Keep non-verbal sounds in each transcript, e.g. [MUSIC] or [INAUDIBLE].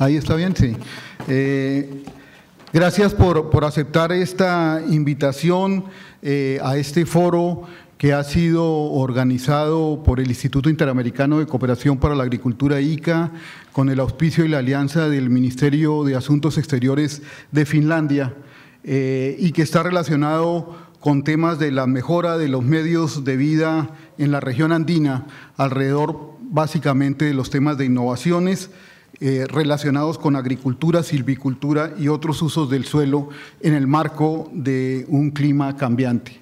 Ahí está bien, sí. Eh, gracias por, aceptar esta invitación eh, a este foro que ha sido organizado por el Instituto Interamericano de Cooperación para la Agricultura ICA, con el auspicio y la alianza del Ministerio de Asuntos Exteriores de Finlandia, eh, y que está relacionado con temas de la mejora de los medios de vida en la región andina, alrededor básicamente de los temas de innovaciones, eh, relacionados con agricultura, silvicultura y otros usos del suelo en el marco de un clima cambiante.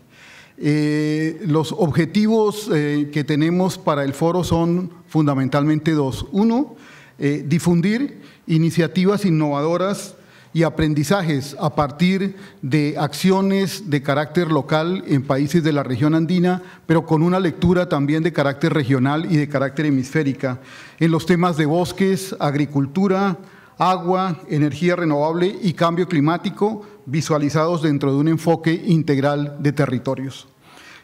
Eh, los objetivos eh, que tenemos para el foro son fundamentalmente dos. Uno, difundir iniciativas innovadoras y aprendizajes a partir de acciones de carácter local en países de la región andina, pero con una lectura también de carácter regional y de carácter hemisférica, en los temas de bosques, agricultura, agua, energía renovable y cambio climático, visualizados dentro de un enfoque integral de territorios.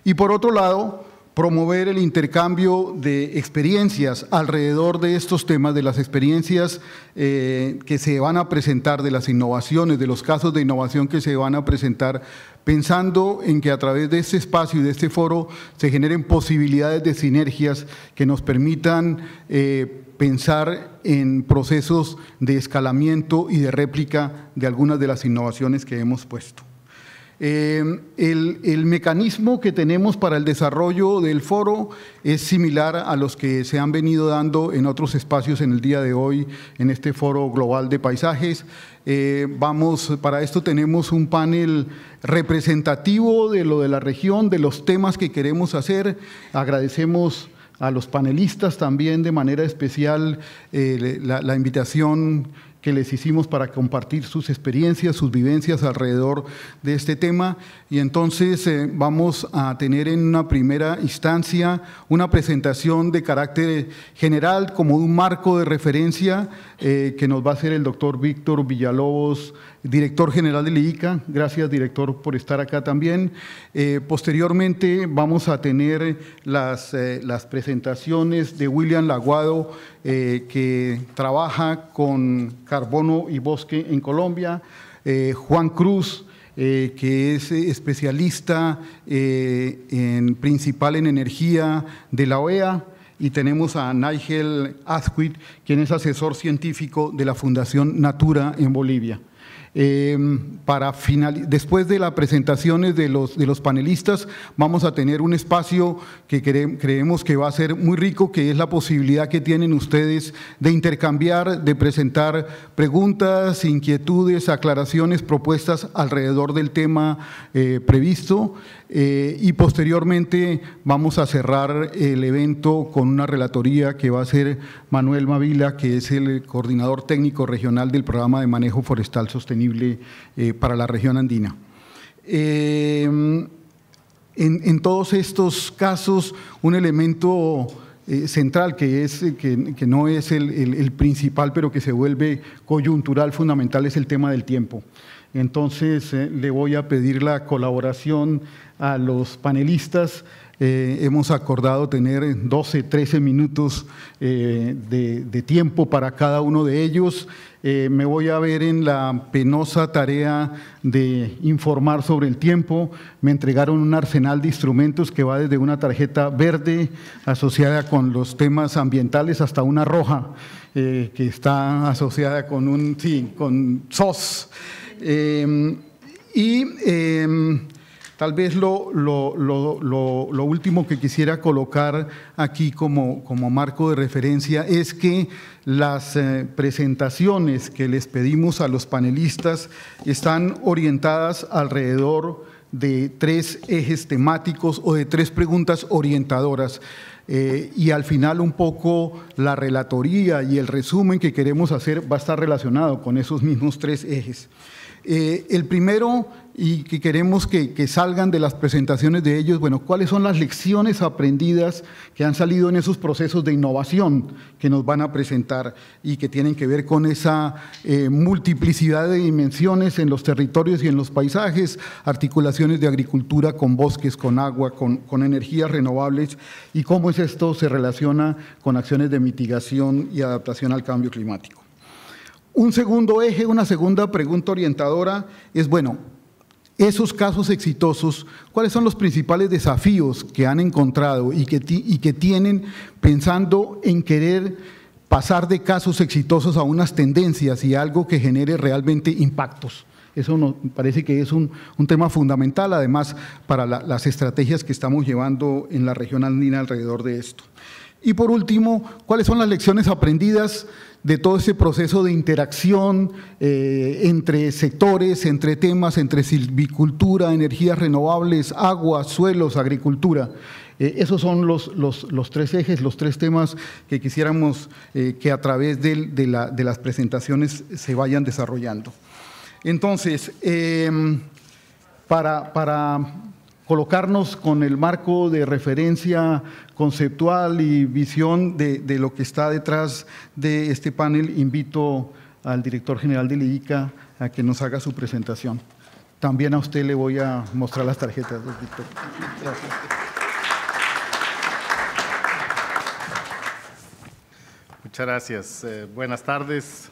Y por otro lado, promover el intercambio de experiencias alrededor de estos temas, de las experiencias eh, que se van a presentar, de las innovaciones, de los casos de innovación que se van a presentar, pensando en que a través de este espacio y de este foro se generen posibilidades de sinergias que nos permitan eh, pensar en procesos de escalamiento y de réplica de algunas de las innovaciones que hemos puesto. Em, el, mecanismo que tenemos para el desarrollo del foro es similar a los que se han venido dando en otros espacios en el día de hoy, en este foro global de paisajes. Eh, vamos, para esto tenemos un panel representativo de lo de la región, de los temas que queremos hacer. Agradecemos a los panelistas también de manera especial eh, la invitación que les hicimos para compartir sus experiencias, sus vivencias alrededor de este tema. Y entonces eh, vamos a tener en una primera instancia una presentación de carácter general como un marco de referencia eh, que nos va a hacer el doctor Víctor Villalobos director general de IICA, Gracias, director, por estar acá también. Eh, posteriormente vamos a tener las, eh, presentaciones de William Laguado, eh, que trabaja con carbono y bosque en Colombia. Juan Cruz, que es especialista en, principal en energía de la OEA, y tenemos a Nigel Asquith, quien es asesor científico de la Fundación Natura en Bolivia. Em, para final, después de las presentaciones de los, de los panelistas, vamos a tener un espacio que creemos que va a ser muy rico, que es la posibilidad que tienen ustedes de intercambiar, de presentar preguntas, inquietudes, aclaraciones, propuestas alrededor del tema eh, previsto. Eh, y posteriormente vamos a cerrar el evento con una relatoría que va a ser Manuel Mavila, que es el coordinador técnico regional del programa de manejo forestal sostenible eh, para la región andina. Eh, en, todos estos casos, un elemento central que, es, que, no es el, principal, pero que se vuelve coyuntural fundamental, es el tema del tiempo. Entonces le voy a pedir la colaboración a los panelistas. Eh, hemos acordado tener 12, 13 minutos eh, de, tiempo para cada uno de ellos. Eh, me voy a ver en la penosa tarea de informar sobre el tiempo. Me entregaron un arsenal de instrumentos que va desde una tarjeta verde asociada con los temas ambientales hasta una roja que está asociada con un sí, con SOS. y em, Tal vez lo, lo, último que quisiera colocar aquí como, marco de referencia es que las eh, presentaciones que les pedimos a los panelistas están orientadas alrededor de tres ejes temáticos o de tres preguntas orientadoras. Eh, y al final un poco la relatoría y el resumen que queremos hacer va a estar relacionado con esos mismos tres ejes. Eh, el primero y que queremos que, salgan de las presentaciones de ellos, bueno, cuáles son las lecciones aprendidas que han salido en esos procesos de innovación que nos van a presentar y que tienen que ver con esa eh, multiplicidad de dimensiones en los territorios y en los paisajes, articulaciones de agricultura con bosques, con agua, con, con energías renovables y cómo es esto se relaciona con acciones de mitigación y adaptación al cambio climático. Un segundo eje, una segunda pregunta orientadora es, bueno, esos casos exitosos, ¿cuáles son los principales desafíos que han encontrado y que, tienen pensando en querer pasar de casos exitosos a unas tendencias y algo que genere realmente impactos? Eso nos parece que es un, tema fundamental, además, para las estrategias que estamos llevando en la región andina alrededor de esto. Y por último, ¿cuáles son las lecciones aprendidas de todo ese proceso de interacción eh, entre sectores, entre temas, entre silvicultura, energías renovables, agua, suelos, agricultura. Eh, esos son los, los, tres ejes, los tres temas que quisiéramos eh, que a través de, las presentaciones se vayan desarrollando. Entonces, em, para, para colocarnos con el marco de referencia conceptual y visión de, lo que está detrás de este panel, invito al director general de LIDICA a que nos haga su presentación. También a usted le voy a mostrar las tarjetas, doctor. Muchas gracias. Eh, buenas tardes.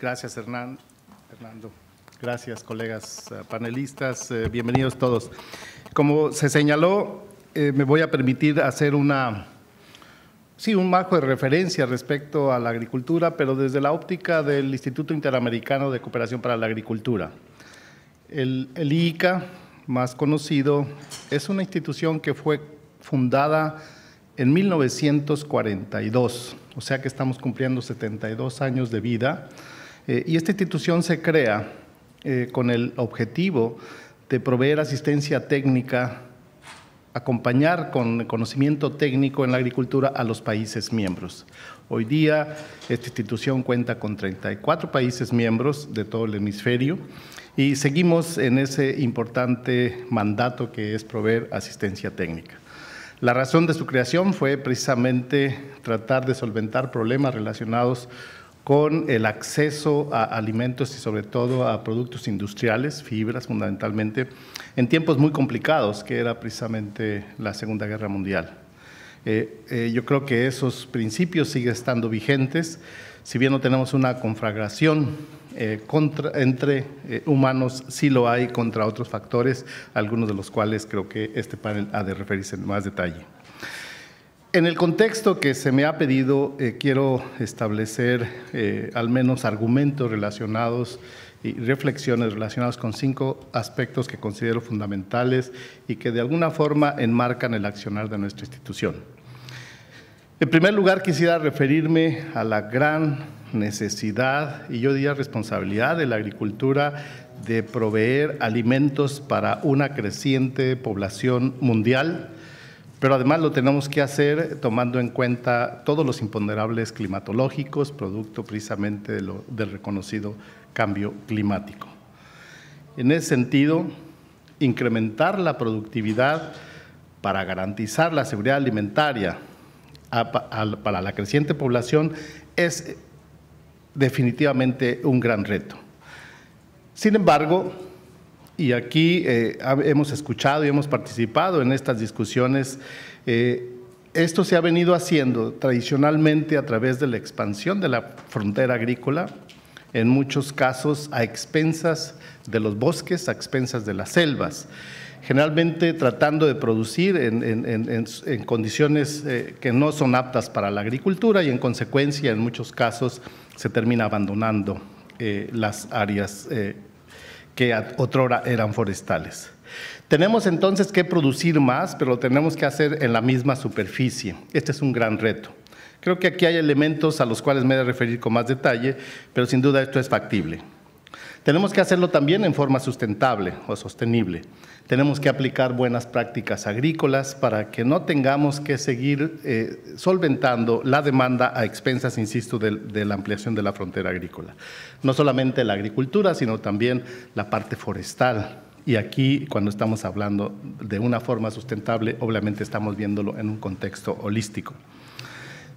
Gracias, Hernando. Gracias, colegas eh, panelistas. Eh, bienvenidos todos. Como se señaló, eh, me voy a permitir hacer una, sí, un marco de referencia respecto a la agricultura, pero desde la óptica del Instituto Interamericano de Cooperación para la Agricultura. El, el IICA, más conocido, es una institución que fue fundada en 1942, o sea que estamos cumpliendo 72 años de vida, eh, y esta institución se crea eh, con el objetivo de proveer asistencia técnica acompañar con conocimiento técnico en la agricultura a los países miembros. Hoy día esta institución cuenta con 34 países miembros de todo el hemisferio y seguimos en ese importante mandato que es proveer asistencia técnica. La razón de su creación fue precisamente tratar de solventar problemas relacionados con el acceso a alimentos y sobre todo a productos industriales, fibras fundamentalmente, en tiempos muy complicados, que era precisamente la Segunda Guerra Mundial. Eh, eh, yo creo que esos principios siguen estando vigentes, si bien no tenemos una conflagración eh, contra, entre humanos, sí lo hay contra otros factores, algunos de los cuales creo que este panel ha de referirse en más detalle. En el contexto que se me ha pedido, eh, quiero establecer eh, al menos argumentos relacionados y reflexiones relacionadas con cinco aspectos que considero fundamentales y que de alguna forma enmarcan el accionar de nuestra institución. En primer lugar, quisiera referirme a la gran necesidad y yo diría responsabilidad de la agricultura de proveer alimentos para una creciente población mundial pero además lo tenemos que hacer tomando en cuenta todos los imponderables climatológicos, producto precisamente del reconocido cambio climático. En ese sentido, incrementar la productividad para garantizar la seguridad alimentaria para la creciente población es definitivamente un gran reto. Sin embargo, y aquí eh, hemos escuchado y hemos participado en estas discusiones. Eh, esto se ha venido haciendo tradicionalmente a través de la expansión de la frontera agrícola, en muchos casos a expensas de los bosques, a expensas de las selvas, generalmente tratando de producir en, condiciones eh, que no son aptas para la agricultura y en consecuencia en muchos casos se termina abandonando las áreas eh, que otrora eran forestales. Tenemos entonces que producir más, pero lo tenemos que hacer en la misma superficie. Este es un gran reto. Creo que aquí hay elementos a los cuales me voy a referir con más detalle, pero sin duda esto es factible. Tenemos que hacerlo también en forma sustentable o sostenible. Tenemos que aplicar buenas prácticas agrícolas para que no tengamos que seguir eh, solventando la demanda a expensas, insisto, de, de, la ampliación de la frontera agrícola. No solamente la agricultura, sino también la parte forestal. Y aquí, cuando estamos hablando de una forma sustentable, obviamente estamos viéndolo en un contexto holístico.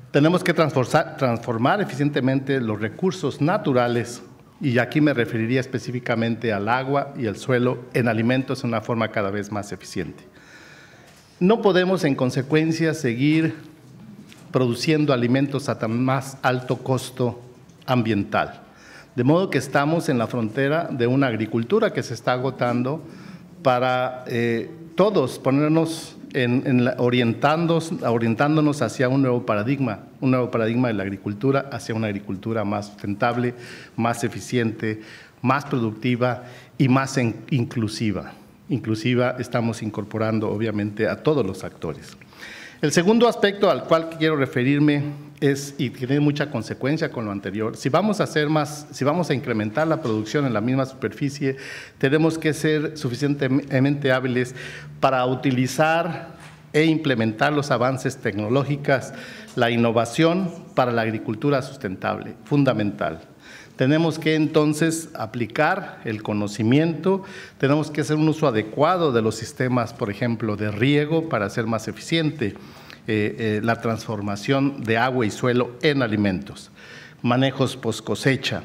Tenemos que transformar eficientemente los recursos naturales y aquí me referiría específicamente al agua y el suelo en alimentos en una forma cada vez más eficiente. No podemos, en consecuencia, seguir produciendo alimentos a tan más alto costo ambiental. De modo que estamos en la frontera de una agricultura que se está agotando para eh, todos ponernos orientándonos hacia un nuevo paradigma un nuevo paradigma de la agricultura hacia una agricultura más sustentable, más eficiente, más productiva y más inclusiva. Inclusiva estamos incorporando obviamente a todos los actores. El segundo aspecto al cual quiero referirme es, y tiene mucha consecuencia con lo anterior, si vamos a hacer más, si vamos a incrementar la producción en la misma superficie, tenemos que ser suficientemente hábiles para utilizar e implementar los avances tecnológicas, la innovación para la agricultura sustentable, fundamental. Tenemos que entonces aplicar el conocimiento, tenemos que hacer un uso adecuado de los sistemas, por ejemplo, de riego para ser más eficiente eh, eh, la transformación de agua y suelo en alimentos, manejos post cosecha.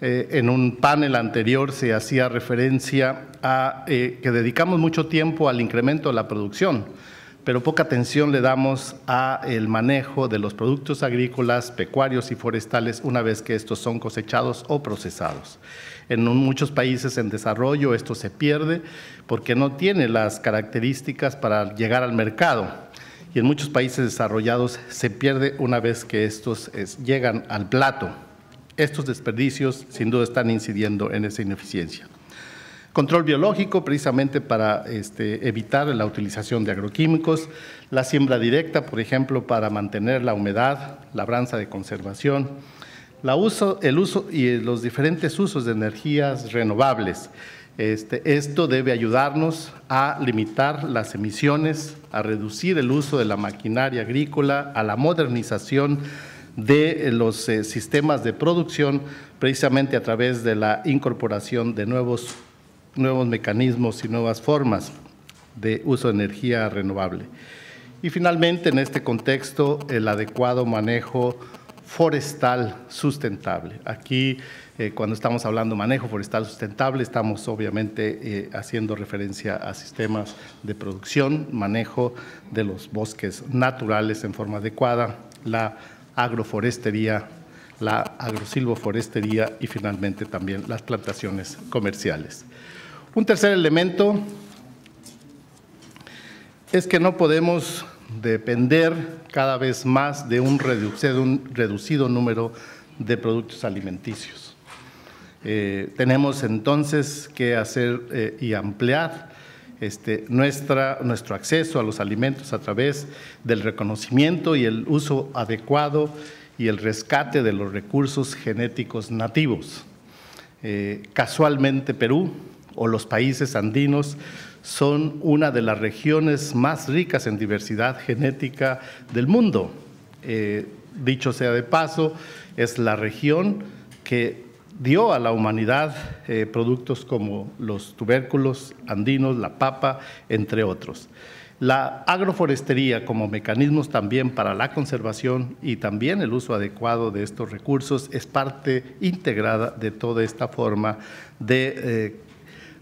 Eh, en un panel anterior se hacía referencia a que dedicamos mucho tiempo al incremento de la producción pero poca atención le damos a el manejo de los productos agrícolas, pecuarios y forestales una vez que estos son cosechados o procesados. En muchos países en desarrollo esto se pierde porque no tiene las características para llegar al mercado y en muchos países desarrollados se pierde una vez que estos llegan al plato. Estos desperdicios sin duda están incidiendo en esa ineficiencia control biológico precisamente para este, evitar la utilización de agroquímicos, la siembra directa, por ejemplo, para mantener la humedad, labranza de conservación, el uso y los diferentes usos de energías renovables. Este, esto debe ayudarnos a limitar las emisiones, a reducir el uso de la maquinaria agrícola, a la modernización de los eh, sistemas de producción, precisamente a través de la incorporación de nuevos nuevos mecanismos y nuevas formas de uso de energía renovable. Y finalmente, en este contexto, el adecuado manejo forestal sustentable. Aquí, eh, cuando estamos hablando manejo forestal sustentable, estamos obviamente eh, haciendo referencia a sistemas de producción, manejo de los bosques naturales en forma adecuada, la agroforestería, la agrosilvoforestería y finalmente también las plantaciones comerciales. Un tercer elemento es que no podemos depender cada vez más de un reducido, número de productos alimenticios. Eh, tenemos entonces que hacer eh, y ampliar este, nuestro acceso a los alimentos a través del reconocimiento y el uso adecuado y el rescate de los recursos genéticos nativos. Eh, casualmente Perú o los países andinos son una de las regiones más ricas en diversidad genética del mundo. Eh, dicho sea de paso, es la región que dio a la humanidad eh, productos como los tubérculos andinos, la papa, entre otros. La agroforestería como mecanismos también para la conservación y también el uso adecuado de estos recursos es parte integrada de toda esta forma de eh,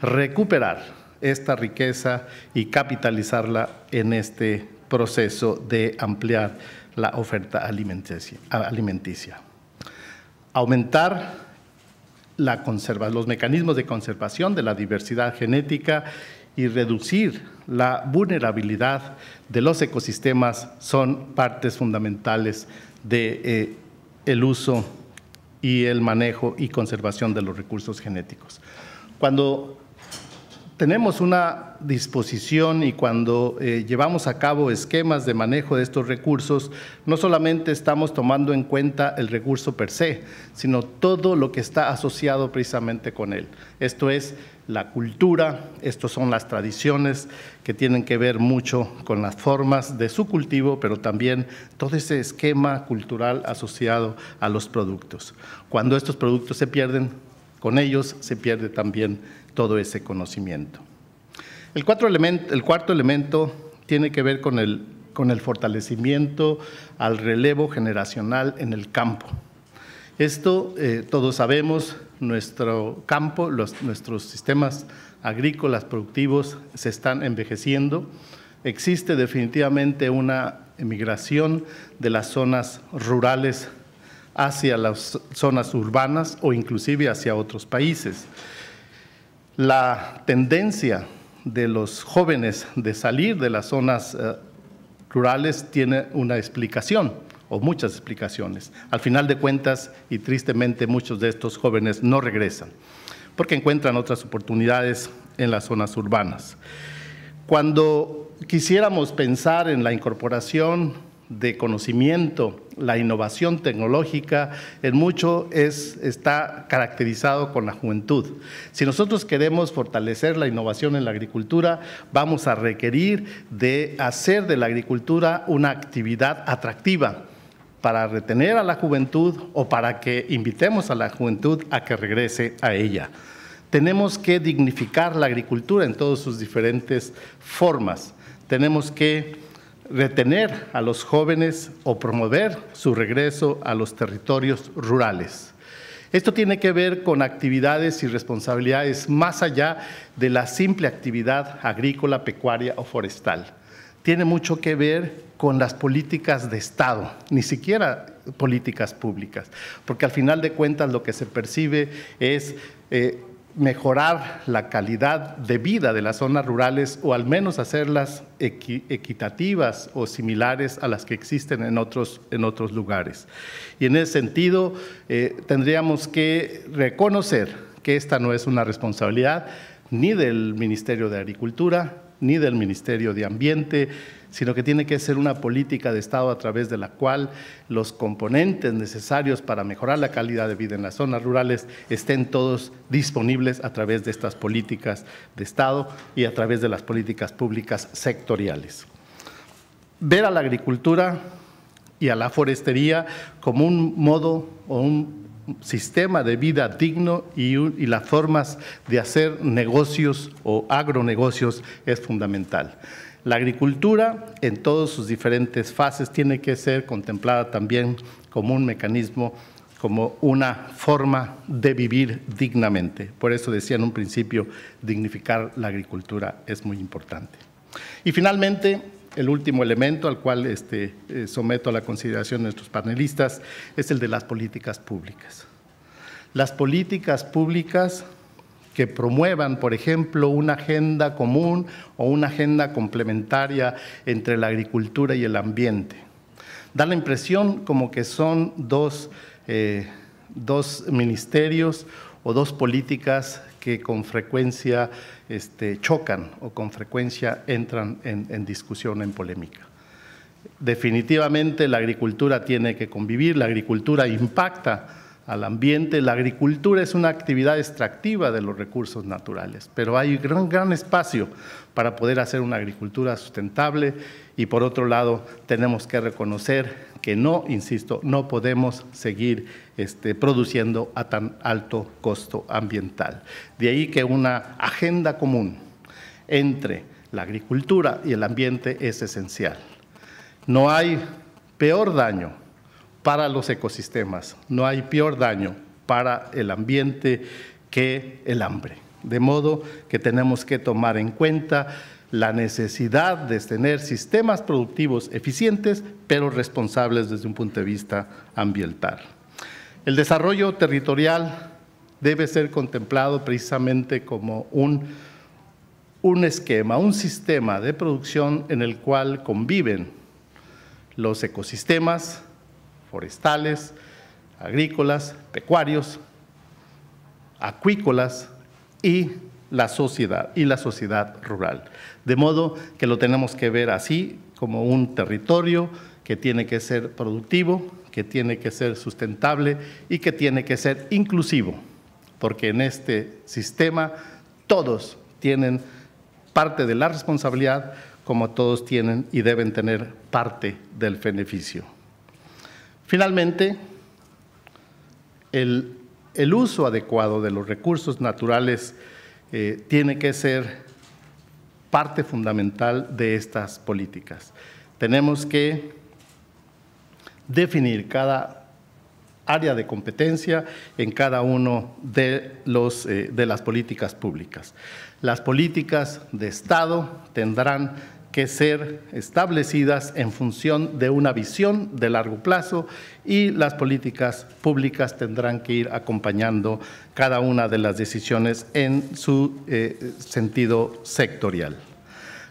recuperar esta riqueza y capitalizarla en este proceso de ampliar la oferta alimenticia. Aumentar la conserva, los mecanismos de conservación de la diversidad genética y reducir la vulnerabilidad de los ecosistemas son partes fundamentales de eh, uso y el manejo y conservación de los recursos genéticos. Cuando tenemos una disposición y cuando eh, llevamos a cabo esquemas de manejo de estos recursos, no solamente estamos tomando en cuenta el recurso per se, sino todo lo que está asociado precisamente con él. Esto es la cultura, estas son las tradiciones que tienen que ver mucho con las formas de su cultivo, pero también todo ese esquema cultural asociado a los productos. Cuando estos productos se pierden, con ellos se pierde también todo ese conocimiento. El, cuarto elemento tiene que ver con el, fortalecimiento al relevo generacional en el campo. Esto eh, todos sabemos, nuestro campo, nuestros sistemas agrícolas productivos se están envejeciendo. Existe definitivamente una emigración de las zonas rurales hacia las zonas urbanas o inclusive hacia otros países la tendencia de los jóvenes de salir de las zonas eh, rurales tiene una explicación o muchas explicaciones. Al final de cuentas, y tristemente muchos de estos jóvenes no regresan, porque encuentran otras oportunidades en las zonas urbanas. Cuando quisiéramos pensar en la incorporación de conocimiento la innovación tecnológica, en mucho es, está caracterizado con la juventud. Si nosotros queremos fortalecer la innovación en la agricultura, vamos a requerir de hacer de la agricultura una actividad atractiva para retener a la juventud o para que invitemos a la juventud a que regrese a ella. Tenemos que dignificar la agricultura en todas sus diferentes formas. Tenemos que retener a los jóvenes o promover su regreso a los territorios rurales. Esto tiene que ver con actividades y responsabilidades más allá de la simple actividad agrícola, pecuaria o forestal. Tiene mucho que ver con las políticas de Estado, ni siquiera políticas públicas, porque al final de cuentas lo que se percibe es eh, mejorar la calidad de vida de las zonas rurales o al menos hacerlas equitativas o similares a las que existen en otros, en otros lugares. Y en ese sentido, eh, tendríamos que reconocer que esta no es una responsabilidad ni del Ministerio de Agricultura, ni del Ministerio de Ambiente, sino que tiene que ser una política de Estado a través de la cual los componentes necesarios para mejorar la calidad de vida en las zonas rurales estén todos disponibles a través de estas políticas de Estado y a través de las políticas públicas sectoriales. Ver a la agricultura y a la forestería como un modo o un sistema de vida digno y, las formas de hacer negocios o agronegocios es fundamental. La agricultura en todas sus diferentes fases tiene que ser contemplada también como un mecanismo, como una forma de vivir dignamente. Por eso decía en un principio, dignificar la agricultura es muy importante. Y finalmente, el último elemento al cual este, eh, someto a la consideración de nuestros panelistas es el de las políticas públicas. Las políticas públicas que promuevan, por ejemplo, una agenda común o una agenda complementaria entre la agricultura y el ambiente. Da la impresión como que son dos, eh, ministerios o dos políticas que con frecuencia este, chocan o con frecuencia entran en discusión, en polémica. Definitivamente la agricultura tiene que convivir, la agricultura impacta al ambiente. La agricultura es una actividad extractiva de los recursos naturales, pero hay gran, gran espacio para poder hacer una agricultura sustentable y por otro lado tenemos que reconocer que no, insisto, no podemos seguir este, produciendo a tan alto costo ambiental. De ahí que una agenda común entre la agricultura y el ambiente es esencial. No hay peor daño para los ecosistemas. No hay peor daño para el ambiente que el hambre. De modo que tenemos que tomar en cuenta la necesidad de tener sistemas productivos eficientes, pero responsables desde un punto de vista ambiental. El desarrollo territorial debe ser contemplado precisamente como un, un esquema, un sistema de producción en el cual conviven los ecosistemas, forestales, agrícolas, pecuarios, acuícolas y la sociedad y la sociedad rural. De modo que lo tenemos que ver así como un territorio que tiene que ser productivo, que tiene que ser sustentable y que tiene que ser inclusivo, porque en este sistema todos tienen parte de la responsabilidad como todos tienen y deben tener parte del beneficio. Finalmente, el, uso adecuado de los recursos naturales eh, tiene que ser parte fundamental de estas políticas. Tenemos que definir cada área de competencia en cada uno de, los, eh, de las políticas públicas. Las políticas de Estado tendrán que ser establecidas en función de una visión de largo plazo y las políticas públicas tendrán que ir acompañando cada una de las decisiones en su eh, sentido sectorial.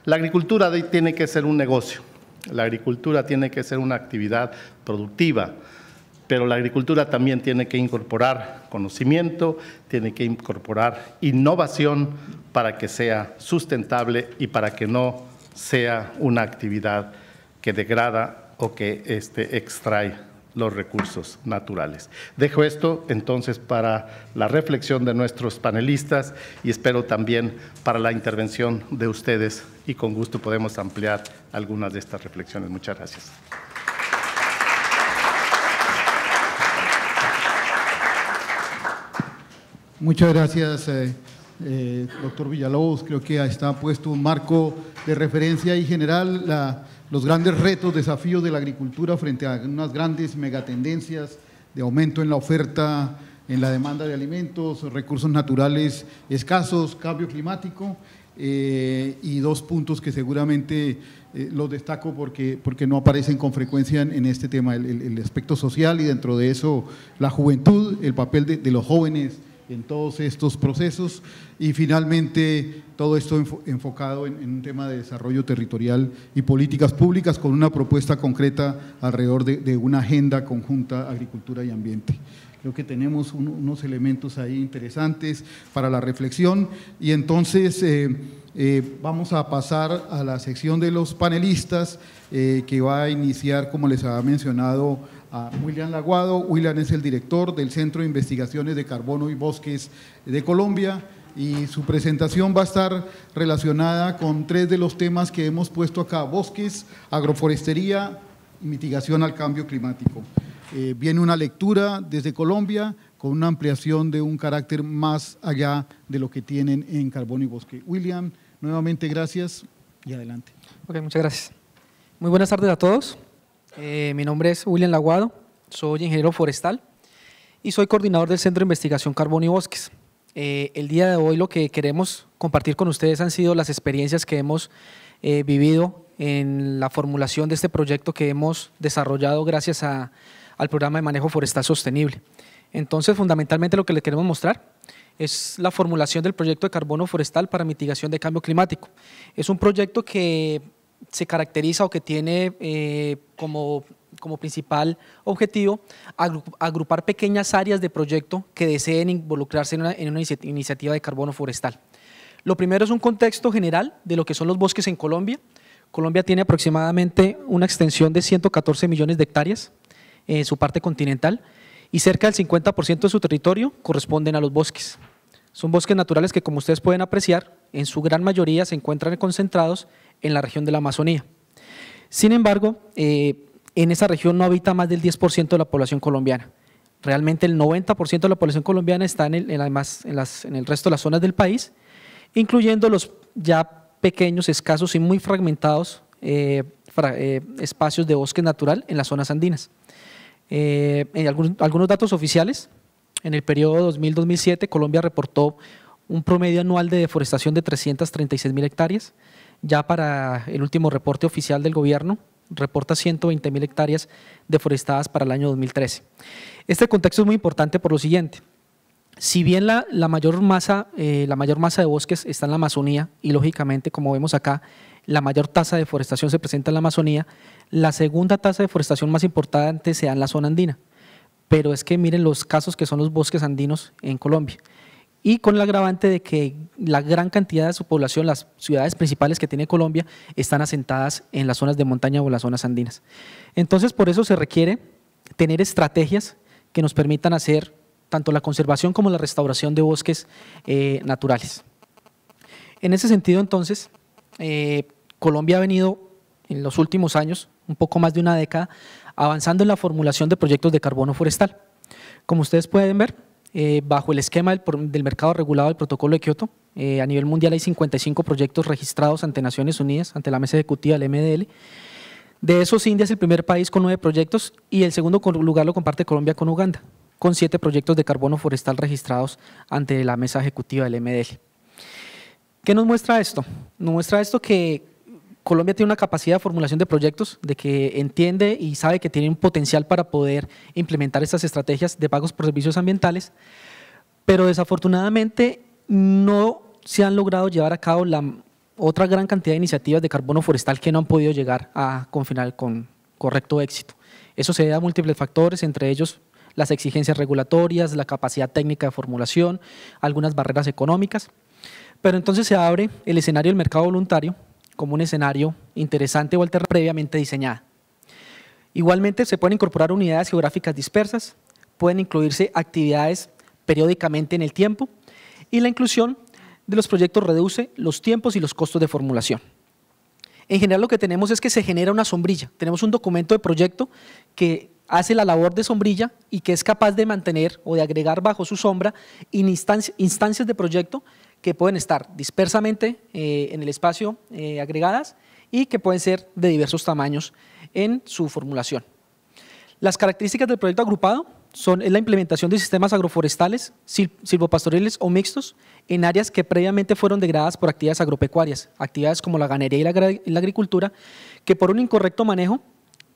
La agricultura tiene que ser un negocio, la agricultura tiene que ser una actividad productiva, pero la agricultura también tiene que incorporar conocimiento, tiene que incorporar innovación para que sea sustentable y para que no sea una actividad que degrada o que este, extrae los recursos naturales. Dejo esto entonces para la reflexión de nuestros panelistas y espero también para la intervención de ustedes y con gusto podemos ampliar algunas de estas reflexiones. Muchas gracias. Muchas gracias, eh, eh, doctor Villalobos, creo que está puesto un marco de referencia y general los grandes retos, desafíos de la agricultura frente a unas grandes megatendencias de aumento en la oferta, en la demanda de alimentos, recursos naturales escasos, cambio climático. Eh, y dos puntos que seguramente eh, los destaco porque, porque no aparecen con frecuencia en, este tema, el, aspecto social y dentro de eso la juventud, el papel de los jóvenes en todos estos procesos y finalmente todo esto enfocado en, un tema de desarrollo territorial y políticas públicas con una propuesta concreta alrededor de, una agenda conjunta agricultura y ambiente. Creo que tenemos unos elementos ahí interesantes para la reflexión y entonces eh, eh, vamos a pasar a la sección de los panelistas eh, que va a iniciar, como les había mencionado, William Laguado. William es el director del Centro de Investigaciones de Carbono y Bosques de Colombia y su presentación va a estar relacionada con tres de los temas que hemos puesto acá, bosques, agroforestería y mitigación al cambio climático. Eh, viene una lectura desde Colombia con una ampliación de un carácter más allá de lo que tienen en Carbono y Bosque. William, nuevamente gracias y adelante. Ok, muchas gracias. Muy buenas tardes a todos. Eh, mi nombre es William Laguado, soy ingeniero forestal y soy coordinador del Centro de Investigación Carbono y Bosques. Eh, el día de hoy lo que queremos compartir con ustedes han sido las experiencias que hemos eh, vivido en la formulación de este proyecto que hemos desarrollado gracias al programa de manejo forestal sostenible. Entonces, fundamentalmente lo que les queremos mostrar es la formulación del proyecto de carbono forestal para mitigación de cambio climático. Es un proyecto que se caracteriza o que tiene eh, como, como principal objetivo agrupar pequeñas áreas de proyecto que deseen involucrarse en una, iniciativa de carbono forestal. Lo primero es un contexto general de lo que son los bosques en Colombia. Colombia tiene aproximadamente una extensión de 114 millones de hectáreas en su parte continental y cerca del 50% de su territorio corresponden a los bosques. Son bosques naturales que, como ustedes pueden apreciar, en su gran mayoría se encuentran concentrados en la región de la Amazonía. Sin embargo, eh, en esa región no habita más del 10% de la población colombiana. Realmente el 90% de la población colombiana está en el, en, en, las, en el resto de las zonas del país, incluyendo los ya pequeños, escasos y muy fragmentados eh, eh, espacios de bosque natural en las zonas andinas. En algunos, algunos datos oficiales, en el periodo 2000-2007 Colombia reportó un promedio anual de deforestación de 336 mil hectáreas, ya para el último reporte oficial del gobierno, reporta 120 mil hectáreas deforestadas para el año 2013. Este contexto es muy importante por lo siguiente. Si bien la, mayor masa, eh, la mayor masa de bosques está en la Amazonía y lógicamente, como vemos acá, la mayor tasa de deforestación se presenta en la Amazonía, la segunda tasa de deforestación más importante se da en la zona andina. Pero es que miren los casos que son los bosques andinos en Colombia y con el agravante de que la gran cantidad de su población, las ciudades principales que tiene Colombia, están asentadas en las zonas de montaña o las zonas andinas. Entonces, por eso se requiere tener estrategias que nos permitan hacer tanto la conservación como la restauración de bosques eh, naturales. En ese sentido, entonces, eh, Colombia ha venido en los últimos años, un poco más de una década, avanzando en la formulación de proyectos de carbono forestal. Como ustedes pueden ver, eh, bajo el esquema del, mercado regulado del Protocolo de Kioto. Eh, a nivel mundial hay 55 proyectos registrados ante Naciones Unidas, ante la mesa ejecutiva del MDL. De esos, India es el primer país con nueve proyectos y el segundo lugar lo comparte Colombia con Uganda, con siete proyectos de carbono forestal registrados ante la mesa ejecutiva del MDL. ¿Qué nos muestra esto? Nos muestra esto que Colombia tiene una capacidad de formulación de proyectos, de que entiende y sabe que tiene un potencial para poder implementar estas estrategias de pagos por servicios ambientales, pero desafortunadamente no se han logrado llevar a cabo la otra gran cantidad de iniciativas de carbono forestal que no han podido llegar a confinar con correcto éxito. Eso se debe a múltiples factores, entre ellos las exigencias regulatorias, la capacidad técnica de formulación, algunas barreras económicas. Pero entonces se abre el escenario del mercado voluntario, como un escenario interesante o alterna previamente diseñada. Igualmente se pueden incorporar unidades geográficas dispersas, pueden incluirse actividades periódicamente en el tiempo y la inclusión de los proyectos reduce los tiempos y los costos de formulación. En general lo que tenemos es que se genera una sombrilla, tenemos un documento de proyecto que hace la labor de sombrilla y que es capaz de mantener o de agregar bajo su sombra instancias de proyecto que pueden estar dispersamente eh, en el espacio eh, agregadas y que pueden ser de diversos tamaños en su formulación. Las características del proyecto agrupado son la implementación de sistemas agroforestales, silvopastoriles o mixtos en áreas que previamente fueron degradadas por actividades agropecuarias, actividades como la ganadería y la, agricultura, que por un incorrecto manejo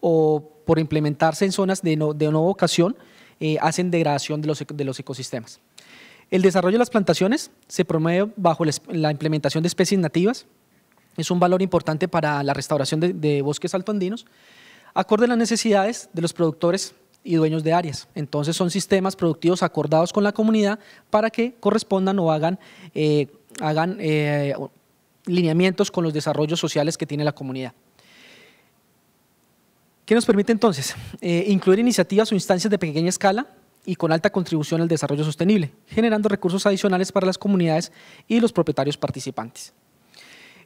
o por implementarse en zonas de no, de vocación eh, hacen degradación de los ecosistemas. El desarrollo de las plantaciones se promueve bajo la implementación de especies nativas. Es un valor importante para la restauración de, bosques altoandinos, acorde a las necesidades de los productores y dueños de áreas. Entonces son sistemas productivos acordados con la comunidad para que correspondan o hagan, eh, hagan eh, lineamientos con los desarrollos sociales que tiene la comunidad. ¿Qué nos permite entonces? Eh, incluir iniciativas o instancias de pequeña escala y con alta contribución al desarrollo sostenible, generando recursos adicionales para las comunidades y los propietarios participantes.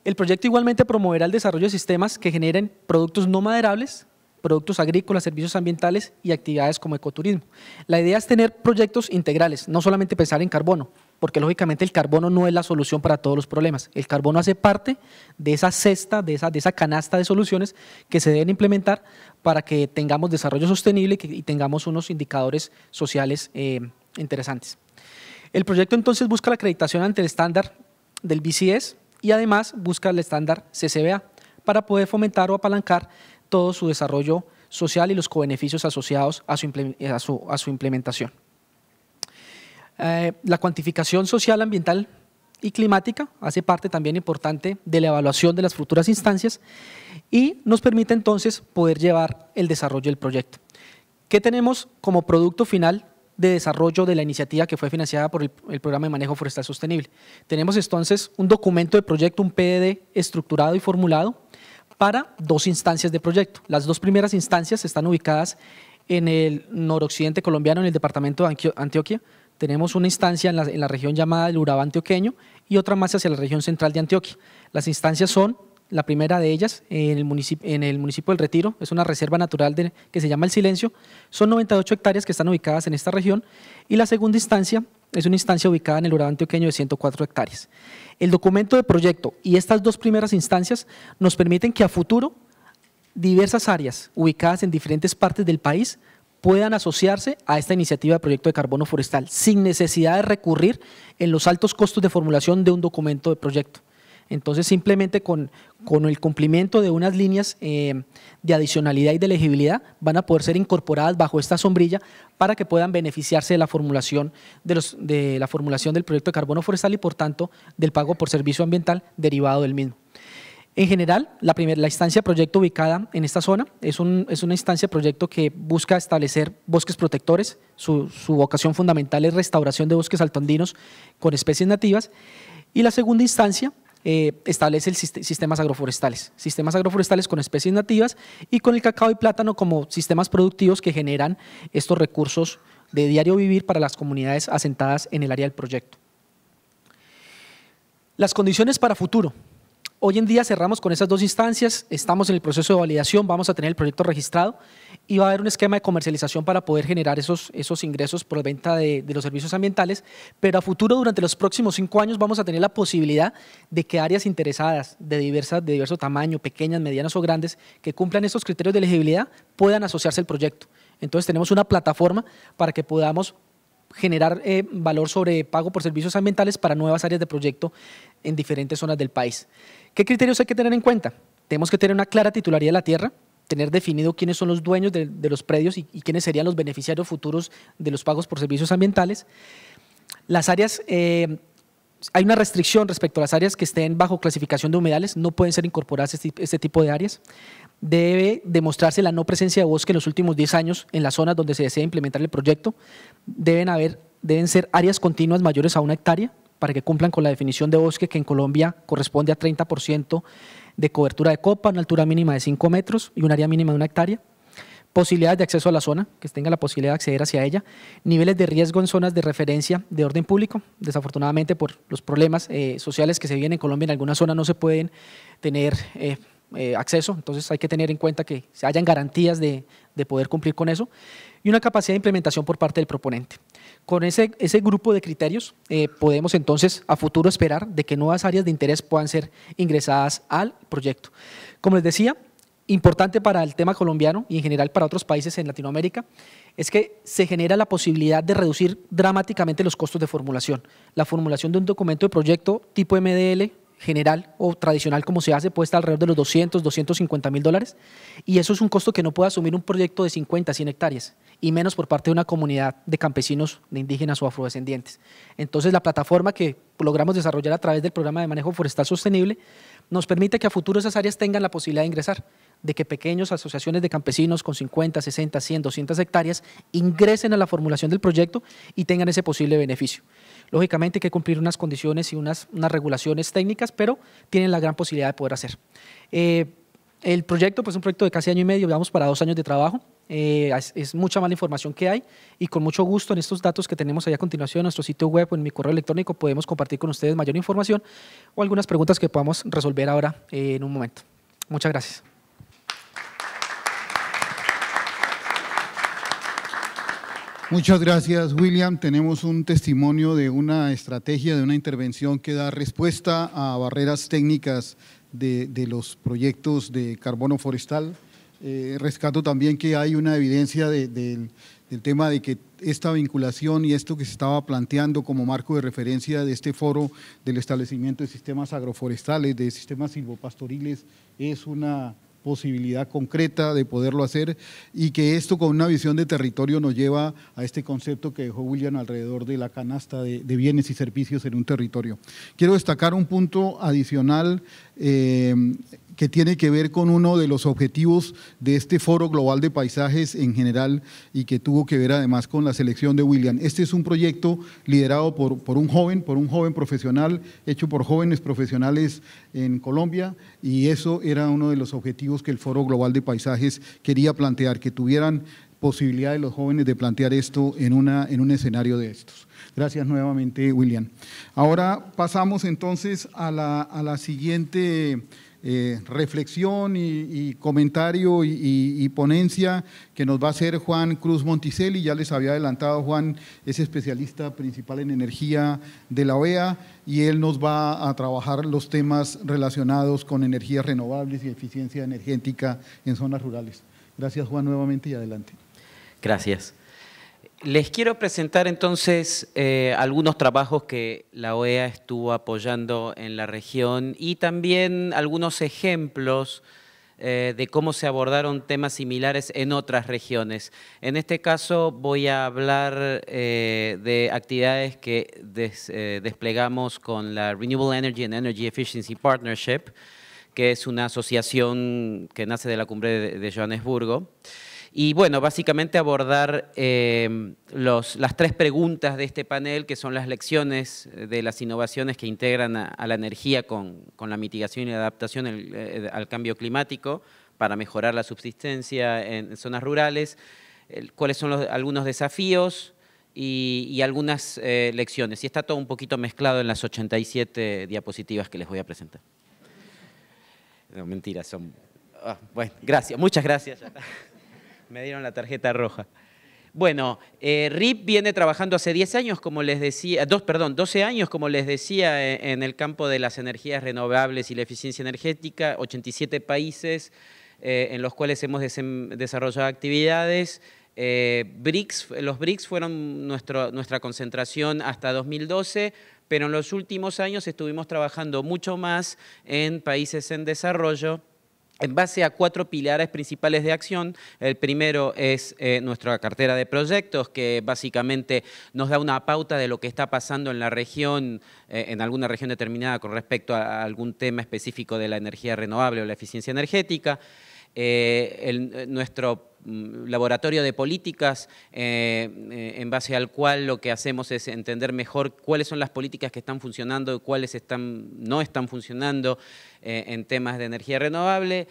El proyecto igualmente promoverá el desarrollo de sistemas que generen productos no maderables, productos agrícolas, servicios ambientales y actividades como ecoturismo. La idea es tener proyectos integrales, no solamente pensar en carbono, porque lógicamente el carbono no es la solución para todos los problemas. El carbono hace parte de esa cesta, de esa, canasta de soluciones que se deben implementar para que tengamos desarrollo sostenible y, tengamos unos indicadores sociales eh, interesantes. El proyecto entonces busca la acreditación ante el estándar del BCS y además busca el estándar CCBA para poder fomentar o apalancar todo su desarrollo social y los cobeneficios asociados a su implementación. Eh, la cuantificación social, ambiental y climática hace parte también importante de la evaluación de las futuras instancias y nos permite entonces poder llevar el desarrollo del proyecto. ¿Qué tenemos como producto final de desarrollo de la iniciativa que fue financiada por el, el, Programa de Manejo Forestal Sostenible. Tenemos entonces un documento de proyecto, un PDD estructurado y formulado para dos instancias de proyecto. Las dos primeras instancias están ubicadas en el noroccidente colombiano, en el departamento de Antioquia, tenemos una instancia en la, región llamada el Urabá antioqueño y otra más hacia la región central de Antioquia. Las instancias son la primera de ellas en el, municipio, en el municipio del Retiro, es una reserva natural que se llama El Silencio, son 98 hectáreas que están ubicadas en esta región, y la segunda instancia es una instancia ubicada en el Urabá antioqueño de 104 hectáreas. El documento de proyecto y estas dos primeras instancias nos permiten que a futuro diversas áreas ubicadas en diferentes partes del país puedan asociarse a esta iniciativa de proyecto de carbono forestal sin necesidad de recurrir en los altos costos de formulación de un documento de proyecto. Entonces, simplemente con, con el cumplimiento de unas líneas eh, de adicionalidad y de elegibilidad van a poder ser incorporadas bajo esta sombrilla para que puedan beneficiarse de la formulación, de los, de la formulación del proyecto de carbono forestal y, por tanto, del pago por servicio ambiental derivado del mismo. En general, la, primera la instancia proyecto ubicada en esta zona es, una instancia de proyecto que busca establecer bosques protectores. Su, vocación fundamental es restauración de bosques altondinos con especies nativas. Y la segunda instancia eh, establece sistemas agroforestales, sistemas agroforestales con especies nativas y con el cacao y plátano como sistemas productivos que generan estos recursos de diario vivir para las comunidades asentadas en el área del proyecto. Las condiciones para futuro. Hoy en día cerramos con esas dos instancias, estamos en el proceso de validación, vamos a tener el proyecto registrado y va a haber un esquema de comercialización para poder generar esos, esos ingresos por venta de, los servicios ambientales, pero a futuro, durante los próximos cinco años, vamos a tener la posibilidad de que áreas interesadas de, diversas, de diverso tamaño, pequeñas, medianas o grandes, que cumplan esos criterios de elegibilidad, puedan asociarse al proyecto. Entonces tenemos una plataforma para que podamos generar eh, valor sobre pago por servicios ambientales para nuevas áreas de proyecto en diferentes zonas del país. ¿Qué criterios hay que tener en cuenta? Tenemos que tener una clara titularidad de la tierra, tener definido quiénes son los dueños de, los predios y, quiénes serían los beneficiarios futuros de los pagos por servicios ambientales. Las áreas, eh, hay una restricción respecto a las áreas que estén bajo clasificación de humedales, no pueden ser incorporadas este, este tipo de áreas. Debe demostrarse la no presencia de bosque en los últimos 10 años en las zonas donde se desea implementar el proyecto. Deben, haber, deben ser áreas continuas mayores a una hectárea para que cumplan con la definición de bosque que en Colombia corresponde a 30% de cobertura de copa, una altura mínima de 5 metros y un área mínima de una hectárea. Posibilidades de acceso a la zona, que tenga la posibilidad de acceder hacia ella. Niveles de riesgo en zonas de referencia de orden público. Desafortunadamente, por los problemas eh, sociales que se viven en Colombia, en algunas zonas no se pueden tener eh, eh, acceso, entonces hay que tener en cuenta que se hayan garantías de poder cumplir con eso. Y una capacidad de implementación por parte del proponente. Con ese, ese grupo de criterios eh, podemos entonces a futuro esperar de que nuevas áreas de interés puedan ser ingresadas al proyecto. Como les decía, importante para el tema colombiano y en general para otros países en Latinoamérica es que se genera la posibilidad de reducir dramáticamente los costos de formulación. La formulación de un documento de proyecto tipo MDL general o tradicional como se hace puede estar alrededor de los 200, 250 mil dólares y eso es un costo que no puede asumir un proyecto de 50, 100 hectáreas y menos por parte de una comunidad de campesinos, de indígenas o afrodescendientes. Entonces la plataforma que logramos desarrollar a través del programa de manejo forestal sostenible nos permite que a futuro esas áreas tengan la posibilidad de ingresar, de que pequeñas asociaciones de campesinos con 50, 60, 100, 200 hectáreas ingresen a la formulación del proyecto y tengan ese posible beneficio. Lógicamente hay que cumplir unas condiciones y unas, regulaciones técnicas, pero tienen la gran posibilidad de poder hacer. Eh, el proyecto, pues un proyecto de casi año y medio, vamos para dos años de trabajo. Eh, es, mucha mala información que hay y con mucho gusto en estos datos que tenemos ahí a continuación en nuestro sitio web o en mi correo electrónico podemos compartir con ustedes mayor información o algunas preguntas que podamos resolver ahora eh, en un momento. Muchas gracias. Muchas gracias, William. Tenemos un testimonio de una estrategia, de una intervención que da respuesta a barreras técnicas de, los proyectos de carbono forestal. Eh, rescato también que hay una evidencia del tema de que esta vinculación y esto que se estaba planteando como marco de referencia de este foro del establecimiento de sistemas agroforestales, de sistemas silvopastoriles, es una posibilidad concreta de poderlo hacer y que esto con una visión de territorio nos lleva a este concepto que dejó William alrededor de la canasta de, bienes y servicios en un territorio. Quiero destacar un punto adicional eh, que tiene que ver con uno de los objetivos de este foro global de paisajes en general y que tuvo que ver además con la selección de William. Este es un proyecto liderado por, por un joven, por un joven profesional, hecho por jóvenes profesionales en Colombia y eso era uno de los objetivos que el foro global de paisajes quería plantear, que tuvieran posibilidad de los jóvenes de plantear esto en, una, en un escenario de estos. Gracias nuevamente, William. Ahora pasamos entonces a la, a la siguiente eh, reflexión y, comentario y, y, ponencia que nos va a hacer Juan Cruz Monticelli. Ya les había adelantado, Juan es especialista principal en energía de la OEA y él nos va a trabajar los temas relacionados con energías renovables y eficiencia energética en zonas rurales. Gracias, Juan, nuevamente y adelante. Gracias. Les quiero presentar entonces eh, algunos trabajos que la OEA estuvo apoyando en la región y también algunos ejemplos eh, de cómo se abordaron temas similares en otras regiones. En este caso voy a hablar eh, de actividades que desplegamos con la Renewable Energy and Energy Efficiency Partnership, que es una asociación que nace de la cumbre de Johannesburgo. Y bueno, básicamente abordar em, las tres preguntas de este panel, que son las lecciones eh, de las innovaciones que integran a, la energía con, la mitigación y la adaptación eh, al cambio climático para mejorar la subsistencia en, zonas rurales, cuáles son los, algunos desafíos y, algunas eh, lecciones. Y está todo un poquito mezclado en las 87 diapositivas que les voy a presentar. No, mentira, son... Ah, bueno, gracias, muchas gracias. [LAUGHS] me dieron la tarjeta roja. Bueno, eh, RIP viene trabajando hace 10 años, como les decía, dos, perdón, 12 años, como les decía, eh, en el campo de las energías renovables y la eficiencia energética, 87 países eh, en los cuales hemos desarrollado actividades. los BRICS fueron nuestro, nuestra concentración hasta 2012, pero en los últimos años estuvimos trabajando mucho más en países en desarrollo en base a cuatro pilares principales de acción. El primero es eh, nuestra cartera de proyectos, que básicamente nos da una pauta de lo que está pasando en la región, eh, en alguna región determinada con respecto a algún tema específico de la energía renovable o la eficiencia energética. Eh, Mm, laboratorio de políticas eh, eh, en base al cual lo que hacemos es entender mejor cuáles son las políticas que están funcionando, y cuáles están, no están funcionando eh, en temas de energía renovable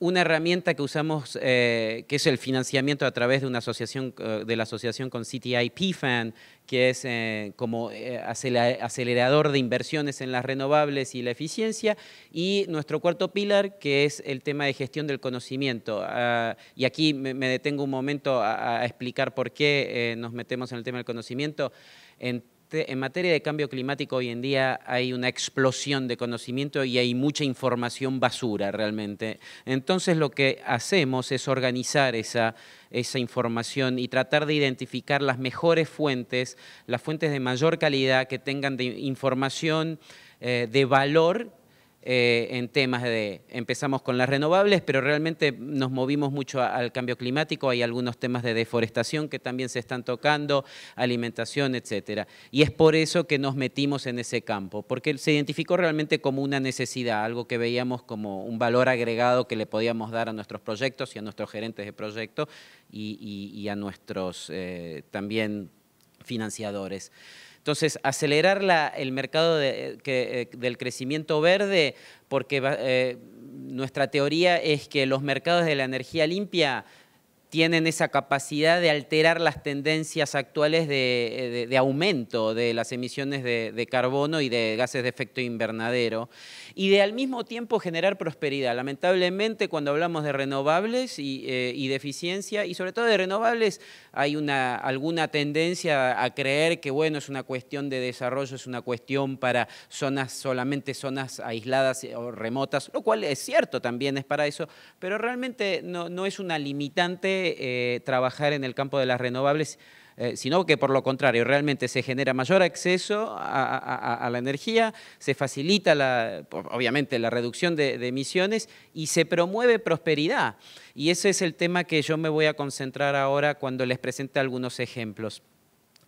una herramienta que usamos, eh, que es el financiamiento a través de una asociación, eh, de la asociación con CTI PFAN, que es eh, como acelerador de inversiones en las renovables y la eficiencia, y nuestro cuarto pilar, que es el tema de gestión del conocimiento. Ah, y aquí me, detengo un momento a, explicar por qué nos metemos en el tema del conocimiento. En este, en materia de cambio climático hoy en día hay una explosión de conocimiento y hay mucha información basura realmente. Entonces lo que hacemos es organizar esa, información y tratar de identificar las mejores fuentes, las fuentes de mayor calidad que tengan de información eh, de valor eh, en temas de, empezamos con las renovables, pero realmente nos movimos mucho al cambio climático, hay algunos temas de deforestación que también se están tocando, alimentación, etcétera. Y es por eso que nos metimos en ese campo, porque se identificó realmente como una necesidad, algo que veíamos como un valor agregado que le podíamos dar a nuestros proyectos y a nuestros gerentes de proyecto y, a nuestros eh, también financiadores. Entonces, acelerar el mercado eh, del crecimiento verde, porque eh, nuestra teoría es que los mercados de la energía limpia tienen esa capacidad de alterar las tendencias actuales de, eh, aumento de las emisiones de, carbono y de gases de efecto invernadero, y de al mismo tiempo generar prosperidad. Lamentablemente, cuando hablamos de renovables eh, y, de eficiencia, y sobre todo de renovables, hay una, alguna tendencia a creer que, bueno, es una cuestión de desarrollo, es una cuestión para zonas, solamente zonas aisladas eh, o remotas, lo cual es cierto, también es para eso, pero realmente no, no es una limitante eh, trabajar en el campo de las renovables, eh, sino que por lo contrario, realmente se genera mayor acceso a, la energía, se facilita obviamente la reducción de, de emisiones y se promueve prosperidad. Y ese es el tema que yo me voy a concentrar ahora cuando les presente algunos ejemplos.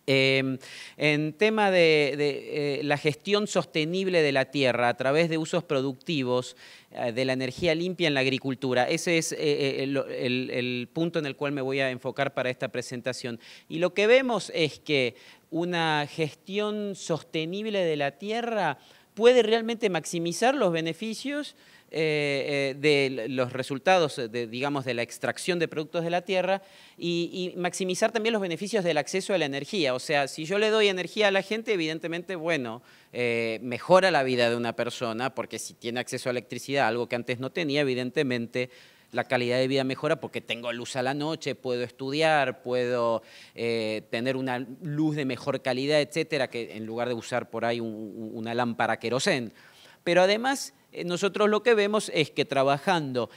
Em, en tema de, eh, la gestión sostenible de la tierra a través de usos productivos eh, de la energía limpia en la agricultura, ese es eh, el punto en el cual me voy a enfocar para esta presentación. Y lo que vemos es que una gestión sostenible de la tierra puede realmente maximizar los beneficios eh, eh, de los resultados, de, digamos, de la extracción de productos de la tierra y, maximizar también los beneficios del acceso a la energía. O sea, si yo le doy energía a la gente, evidentemente, bueno, eh, mejora la vida de una persona, porque si tiene acceso a electricidad, algo que antes no tenía, evidentemente, la calidad de vida mejora porque tengo luz a la noche, puedo estudiar, puedo tener una luz de mejor calidad, etcétera, que en lugar de usar por ahí una lámpara querosén. Pero además eh, nosotros lo que vemos es que trabajando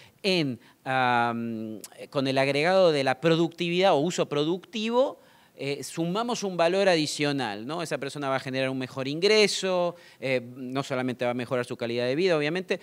con el agregado de la productividad o uso productivo, eh, sumamos un valor adicional, ¿no? Esa persona va a generar un mejor ingreso, eh, no solamente va a mejorar su calidad de vida, obviamente,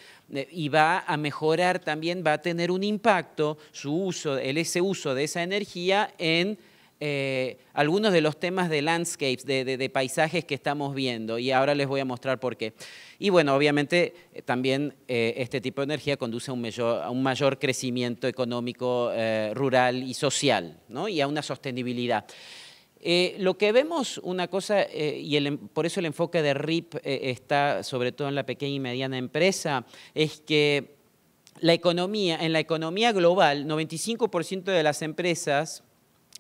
y va a mejorar también, va a tener un impacto su uso, ese uso de esa energía en eh, algunos de los temas de landscapes, de, paisajes que estamos viendo, y ahora les voy a mostrar por qué. Y bueno, obviamente eh, también eh, este tipo de energía conduce a un mayor, crecimiento económico, rural y social, y a una sostenibilidad. lo que vemos, una cosa, y por eso el enfoque de RIP está sobre todo en la pequeña y mediana empresa, es que la economía, en la economía global, 95% de las empresas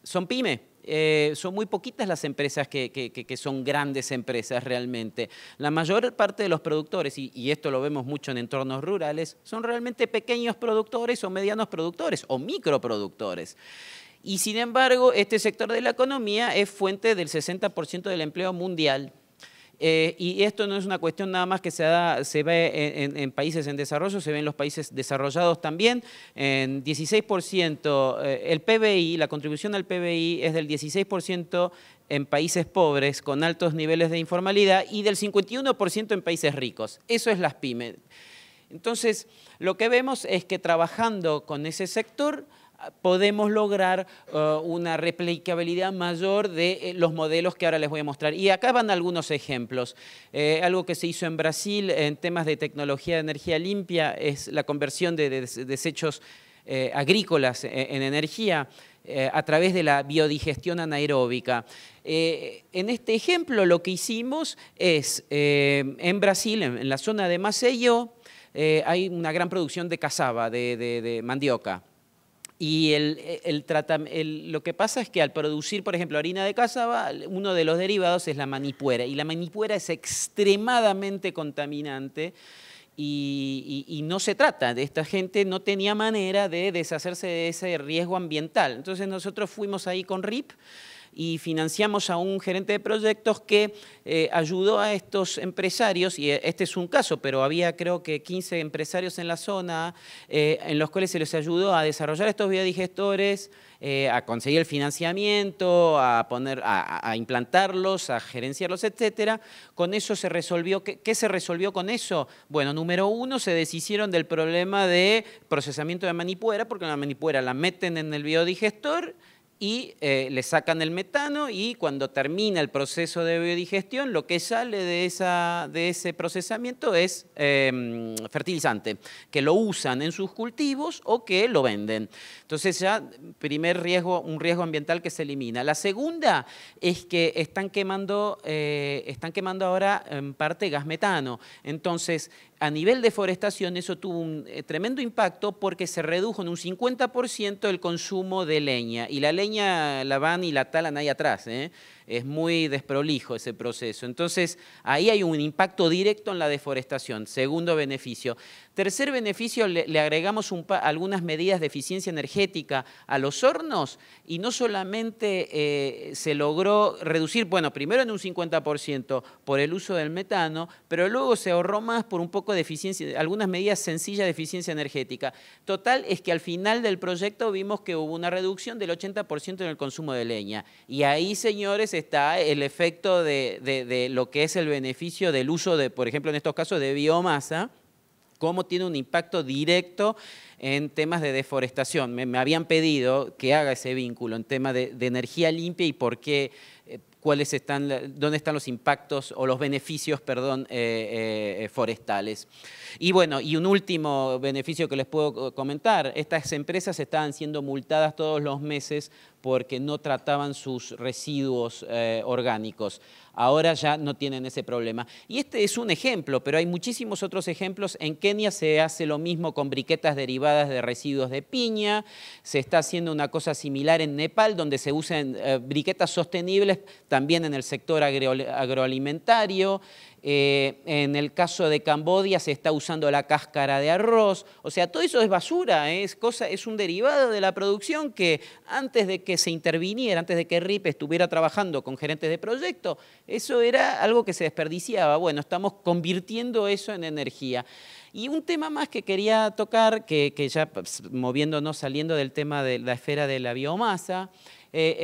son pymes. Eh, son muy poquitas las empresas que, son grandes empresas realmente. La mayor parte de los productores, y, y, esto lo vemos mucho en entornos rurales, son realmente pequeños productores o medianos productores o microproductores. Y sin embargo, este sector de la economía es fuente del 60% del empleo mundial eh, y esto no es una cuestión nada más que se, ve en, países en desarrollo, se ve en los países desarrollados también. En 16%, eh, el PBI, la contribución al PBI es del 16% en países pobres con altos niveles de informalidad y del 51% en países ricos. Eso es las pymes. Entonces, lo que vemos es que trabajando con ese sector, podemos lograr eh, una replicabilidad mayor de eh, los modelos que ahora les voy a mostrar. Y acá van algunos ejemplos. Eh, algo que se hizo en Brasil en temas de tecnología de energía limpia es la conversión de, desechos agrícolas en, energía a través de la biodigestión anaeróbica. en este ejemplo lo que hicimos es, en Brasil, en, la zona de Masello, hay una gran producción de cazaba, de mandioca. Y lo que pasa es que al producir, por ejemplo, harina de caza, uno de los derivados es la manipuera. Y la manipuera es extremadamente contaminante. Y, y, no se trata, de esta gente no tenía manera de deshacerse de ese riesgo ambiental. Entonces nosotros fuimos ahí con RIP y financiamos a un gerente de proyectos que eh, ayudó a estos empresarios, y eh, este es un caso, pero había creo que 15 empresarios en la zona eh, en los cuales se les ayudó a desarrollar estos biodigestores, a conseguir el financiamiento, a, poner, a, implantarlos, a gerenciarlos, etc. Con eso se resolvió, ¿qué, ¿qué se resolvió con eso? Bueno, número uno, se deshicieron del problema de procesamiento de manipuera, porque la manipuera la meten en el biodigestor, y eh, le sacan el metano y cuando termina el proceso de biodigestión, lo que sale de, esa, de ese procesamiento es em, fertilizante, que lo usan en sus cultivos o que lo venden. Entonces ya primer riesgo, un riesgo ambiental que se elimina. La segunda es que están quemando, eh, están quemando ahora en parte gas metano. Entonces a nivel de forestación eso tuvo un eh, tremendo impacto porque se redujo en un 50% el consumo de leña. Y la leña la van y la talan ahí atrás. ¿eh? Es muy desprolijo ese proceso. Entonces, ahí hay un impacto directo en la deforestación. Segundo beneficio. Tercer beneficio, le, agregamos algunas medidas de eficiencia energética a los hornos y no solamente eh, se logró reducir, bueno, primero en un 50% por el uso del metano, pero luego se ahorró más por un poco de eficiencia, algunas medidas sencillas de eficiencia energética. Total es que al final del proyecto vimos que hubo una reducción del 80% en el consumo de leña. Y ahí, señores, está el efecto de, lo que es el beneficio del uso de, por ejemplo, en estos casos de biomasa, cómo tiene un impacto directo en temas de deforestación. Me, habían pedido que haga ese vínculo en tema de, energía limpia y por qué, eh, cuáles están, dónde están los impactos o los beneficios, perdón, eh, eh, forestales. Y bueno, y un último beneficio que les puedo comentar, estas empresas estaban siendo multadas todos los meses porque no trataban sus residuos eh, orgánicos. Ahora ya no tienen ese problema. Y este es un ejemplo, pero hay muchísimos otros ejemplos. En Kenia se hace lo mismo con briquetas derivadas de residuos de piña. Se está haciendo una cosa similar en Nepal, donde se usan eh, briquetas sostenibles también en el sector agroalimentario. Eh, en el caso de Cambodia se está usando la cáscara de arroz. O sea, todo eso es basura, ¿eh? es, cosa, es un derivado de la producción que antes de que se interviniera, antes de que RIP estuviera trabajando con gerentes de proyecto, eso era algo que se desperdiciaba. Bueno, estamos convirtiendo eso en energía. Y un tema más que quería tocar, que ya pues, moviéndonos, saliendo del tema de la esfera de la biomasa, eh,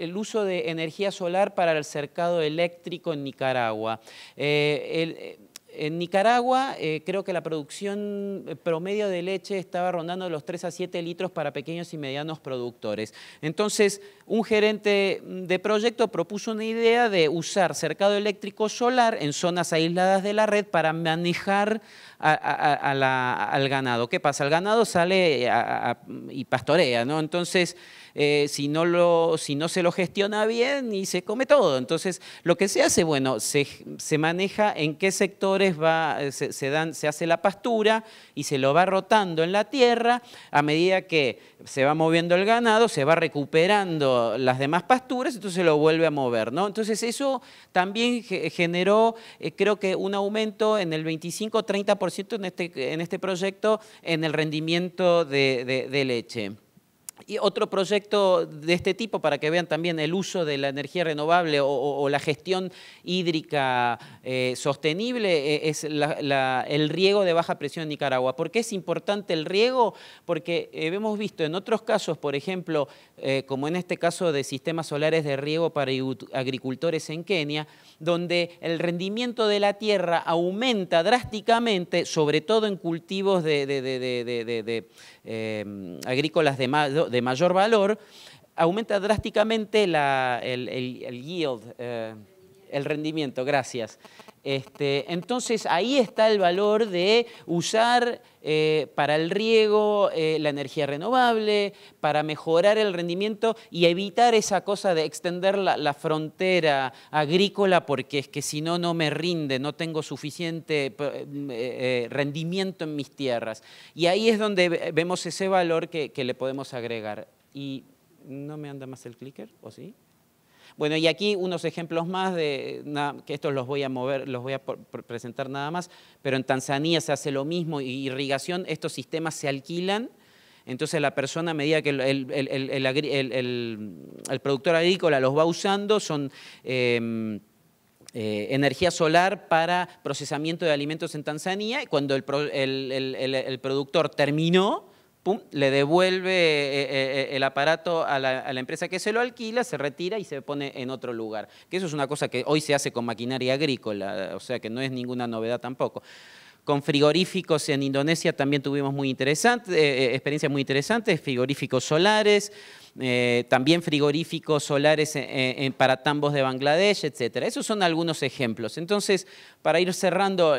eh, el uso de energía solar para el cercado eléctrico en Nicaragua. Eh, en Nicaragua creo que la producción promedio de leche estaba rondando los 3 a 7 litros para pequeños y medianos productores. Entonces, un gerente de proyecto propuso una idea de usar cercado eléctrico solar en zonas aisladas de la red para manejar a, al ganado. ¿Qué pasa? El ganado sale eh, y pastorea, ¿no? Entonces, eh, si, no lo, si no se lo gestiona bien y se come todo. Entonces, lo que se hace, bueno, se, maneja en qué sectores va, eh, se, dan, se hace la pastura y se lo va rotando en la tierra. A medida que se va moviendo el ganado, se va recuperando las demás pasturas, entonces se lo vuelve a mover, ¿no? Entonces, eso también generó, creo que un aumento en el 25-30% en este, en este proyecto en el rendimiento de leche otro proyecto de este tipo, para que vean también el uso de la energía renovable o, la gestión hídrica eh, sostenible, eh, es el riego de baja presión en Nicaragua. ¿Por qué es importante el riego? Porque eh, hemos visto en otros casos, por ejemplo, como en este caso de sistemas solares de riego para agricultores en Kenia, donde el rendimiento de la tierra aumenta drásticamente, sobre todo en cultivos de eh, agrícolas de, mayor valor, aumenta drásticamente la, el, yield, eh, el rendimiento, gracias. Este, entonces ahí está el valor de usar eh, para el riego eh, la energía renovable, para mejorar el rendimiento y evitar esa cosa de extender la, frontera agrícola porque es que si no, no me rinde, no tengo suficiente eh, rendimiento en mis tierras. Y ahí es donde vemos ese valor que, le podemos agregar. Y no me anda más el clicker, ¿o sí? Bueno, y aquí unos ejemplos más, de, que estos los voy a mover, los voy a presentar nada más, pero en Tanzania se hace lo mismo, irrigación, estos sistemas se alquilan, entonces la persona a medida que el, productor agrícola los va usando, son... Em, eh, energía solar para procesamiento de alimentos en Tanzania y cuando el productor terminó, le devuelve eh, eh, eh, el aparato a la, empresa que se lo alquila, se retira y se pone en otro lugar. Que eso es una cosa que hoy se hace con maquinaria agrícola, o sea que no es ninguna novedad tampoco. Con frigoríficos en Indonesia también tuvimos muy experiencias muy interesantes, frigoríficos solares, también frigoríficos solares para tambos de Bangladesh, etc. Esos son algunos ejemplos. Entonces, para ir cerrando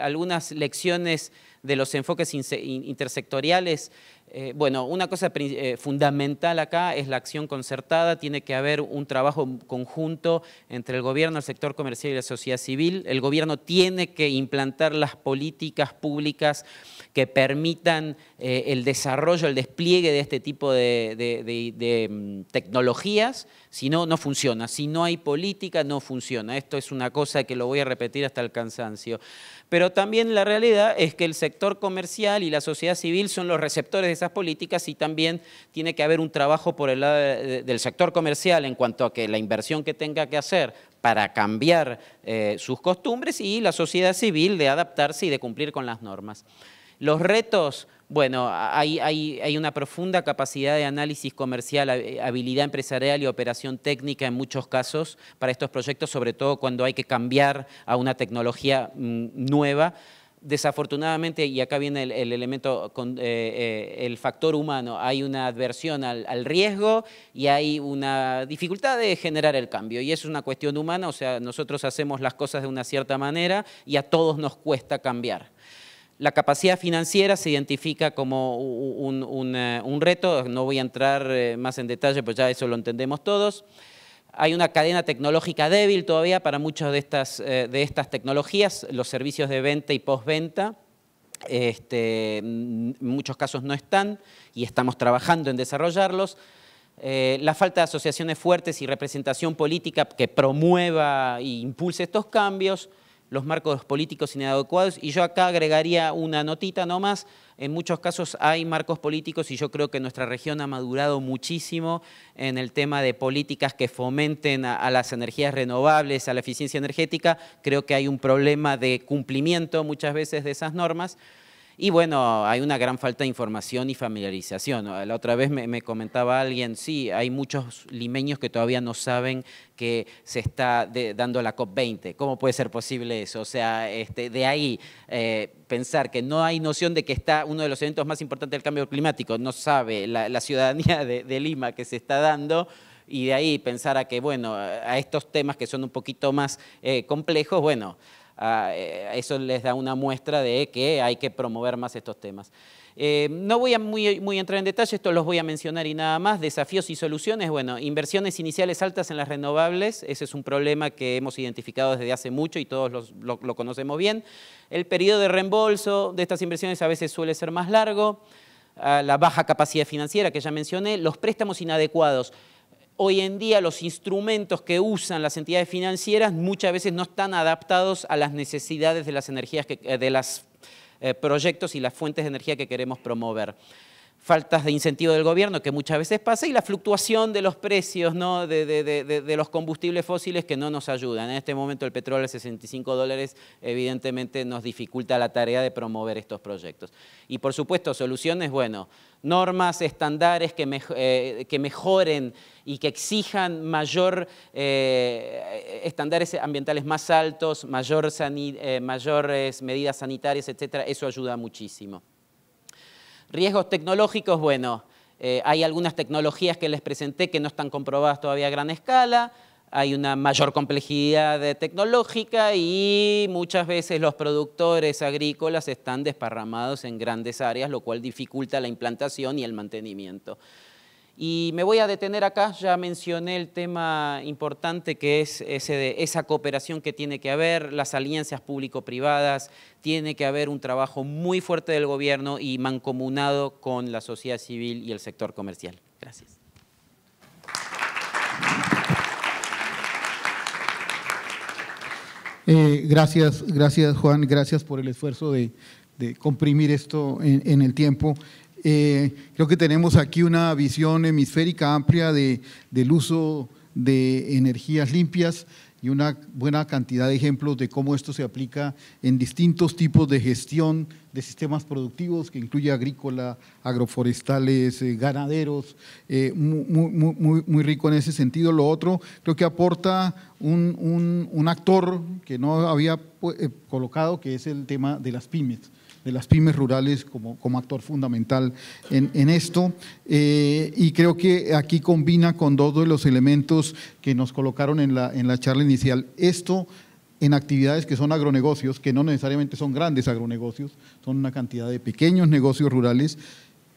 algunas lecciones de los enfoques intersectoriales eh, bueno, una cosa eh, fundamental acá es la acción concertada, tiene que haber un trabajo conjunto entre el gobierno, el sector comercial y la sociedad civil. El gobierno tiene que implantar las políticas públicas que permitan eh, el desarrollo, el despliegue de este tipo de, de mm, tecnologías, si no, no funciona. Si no hay política, no funciona. Esto es una cosa que lo voy a repetir hasta el cansancio. Pero también la realidad es que el sector comercial y la sociedad civil son los receptores de políticas y también tiene que haber un trabajo por el lado del sector comercial en cuanto a que la inversión que tenga que hacer para cambiar eh, sus costumbres y la sociedad civil de adaptarse y de cumplir con las normas. Los retos bueno, hay, hay, una profunda capacidad de análisis comercial, eh, habilidad empresarial y operación técnica en muchos casos para estos proyectos, sobre todo cuando hay que cambiar a una tecnología mm, nueva desafortunadamente, y acá viene el, elemento, eh, eh, el factor humano, hay una adversión al, riesgo y hay una dificultad de generar el cambio. Y es una cuestión humana, o sea, nosotros hacemos las cosas de una cierta manera y a todos nos cuesta cambiar. La capacidad financiera se identifica como un, un reto, no voy a entrar eh, más en detalle, pues ya eso lo entendemos todos. Hay una cadena tecnológica débil todavía para muchas de estas, eh, tecnologías, los servicios de venta y postventa. Este, mm, en muchos casos no están y estamos trabajando en desarrollarlos. Eh, la falta de asociaciones fuertes y representación política que promueva e impulse estos cambios los marcos políticos inadecuados. Y yo acá agregaría una notita nomás. En muchos casos hay marcos políticos y yo creo que nuestra región ha madurado muchísimo en el tema de políticas que fomenten a, a las energías renovables, a la eficiencia energética. Creo que hay un problema de cumplimiento muchas veces de esas normas. Y bueno, hay una gran falta de información y familiarización. La otra vez me, comentaba alguien, sí, hay muchos limeños que todavía no saben que se está dando la COP20. ¿Cómo puede ser posible eso? O sea, este, de ahí eh, pensar que no hay noción de que está uno de los eventos más importantes del cambio climático, no sabe la, ciudadanía de, Lima que se está dando y de ahí pensar a que, bueno, a estos temas que son un poquito más eh, complejos, bueno, Ah, eh, eso les da una muestra de que hay que promover más estos temas. Eh, no voy a muy, entrar en detalle, esto los voy a mencionar y nada más. Desafíos y soluciones, bueno, inversiones iniciales altas en las renovables, ese es un problema que hemos identificado desde hace mucho y todos lo, conocemos bien. El periodo de reembolso de estas inversiones a veces suele ser más largo. Ah, la baja capacidad financiera que ya mencioné, los préstamos inadecuados hoy en día los instrumentos que usan las entidades financieras muchas veces no están adaptados a las necesidades de las energías eh, de los eh, proyectos y las fuentes de energía que queremos promover faltas de incentivo del gobierno, que muchas veces pasa, y la fluctuación de los precios de, los combustibles fósiles que no nos ayudan. En este momento el petróleo a 65 dólares evidentemente nos dificulta la tarea de promover estos proyectos. Y por supuesto, soluciones, bueno, normas, estándares que, eh, mejoren y que exijan mayor eh, estándares ambientales más altos, eh, mayores medidas sanitarias, etcétera, eso ayuda muchísimo. Riesgos tecnológicos, bueno, eh, hay algunas tecnologías que les presenté que no están comprobadas todavía a gran escala, hay una mayor complejidad tecnológica y muchas veces los productores agrícolas están desparramados en grandes áreas, lo cual dificulta la implantación y el mantenimiento. Y me voy a detener acá, ya mencioné el tema importante que es ese de esa cooperación que tiene que haber, las alianzas público-privadas, tiene que haber un trabajo muy fuerte del gobierno y mancomunado con la sociedad civil y el sector comercial. Gracias. Eh, gracias, gracias Juan, gracias por el esfuerzo de, comprimir esto en, en el tiempo. Eh, creo que tenemos aquí una visión hemisférica amplia de, del uso de energías limpias y una buena cantidad de ejemplos de cómo esto se aplica en distintos tipos de gestión de sistemas productivos, que incluye agrícola, agroforestales, eh, ganaderos, eh, muy, rico en ese sentido. Lo otro, creo que aporta un, un actor que no había colocado, que es el tema de las pymes de las pymes rurales como, como actor fundamental en, esto. Eh, y creo que aquí combina con todos los elementos que nos colocaron en la, en la charla inicial. Esto en actividades que son agronegocios, que no necesariamente son grandes agronegocios, son una cantidad de pequeños negocios rurales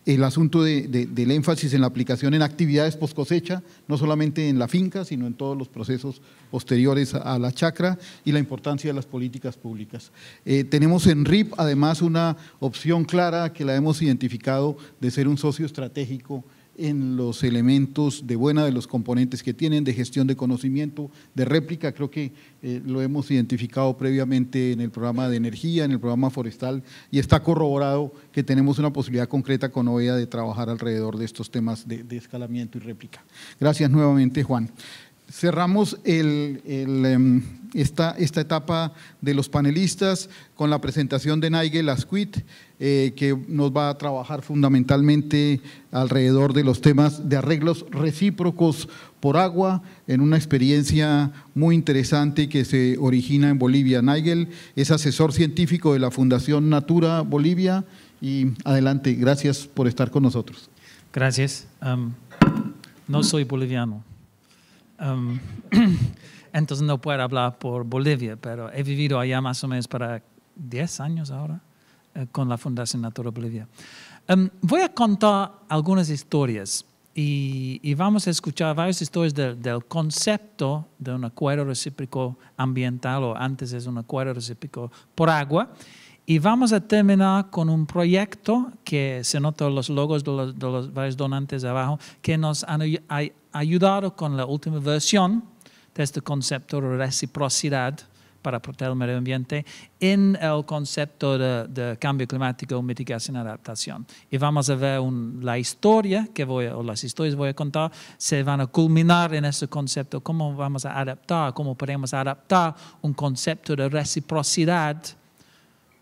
el asunto del énfasis en la aplicación en actividades post cosecha, no solamente en la finca, sino en todos los procesos posteriores a, la chacra y la importancia de las políticas públicas. Eh, tenemos en RIP además una opción clara que la hemos identificado de ser un socio estratégico en los elementos de buena de los componentes que tienen, de gestión de conocimiento, de réplica, creo que eh, lo hemos identificado previamente en el programa de energía, en el programa forestal, y está corroborado que tenemos una posibilidad concreta con OEA de trabajar alrededor de estos temas de escalamiento y réplica. Gracias nuevamente, Juan cerramos em, esta, etapa de los panelistas con la presentación de Nigel Asquith, eh, que nos va a trabajar fundamentalmente alrededor de los temas de arreglos recíprocos por agua, en una experiencia muy interesante que se origina en Bolivia. Nigel es asesor científico de la Fundación Natura Bolivia y adelante, gracias por estar con nosotros. Gracias. no soy boliviano. Em, [CLEARS THROAT] entonces no puedo hablar por Bolivia, pero he vivido allá más o menos para 10 años ahora eh, con la Fundación Natura Bolivia. Em, voy a contar algunas historias y, vamos a escuchar varias historias del concepto de un acuerdo recíproco ambiental, o antes es un acuerdo recíproco por agua. Y vamos a terminar con un proyecto que se notan los logos de los, de varios donantes abajo, que nos han, ayudado con la última versión de este concepto de reciprocidad para proteger el medio ambiente en el concepto de, cambio climático, mitigación y adaptación. Y vamos a ver la historia que voy a, o las historias que voy a contar se van a culminar en ese concepto, cómo vamos a adaptar, cómo podemos adaptar un concepto de reciprocidad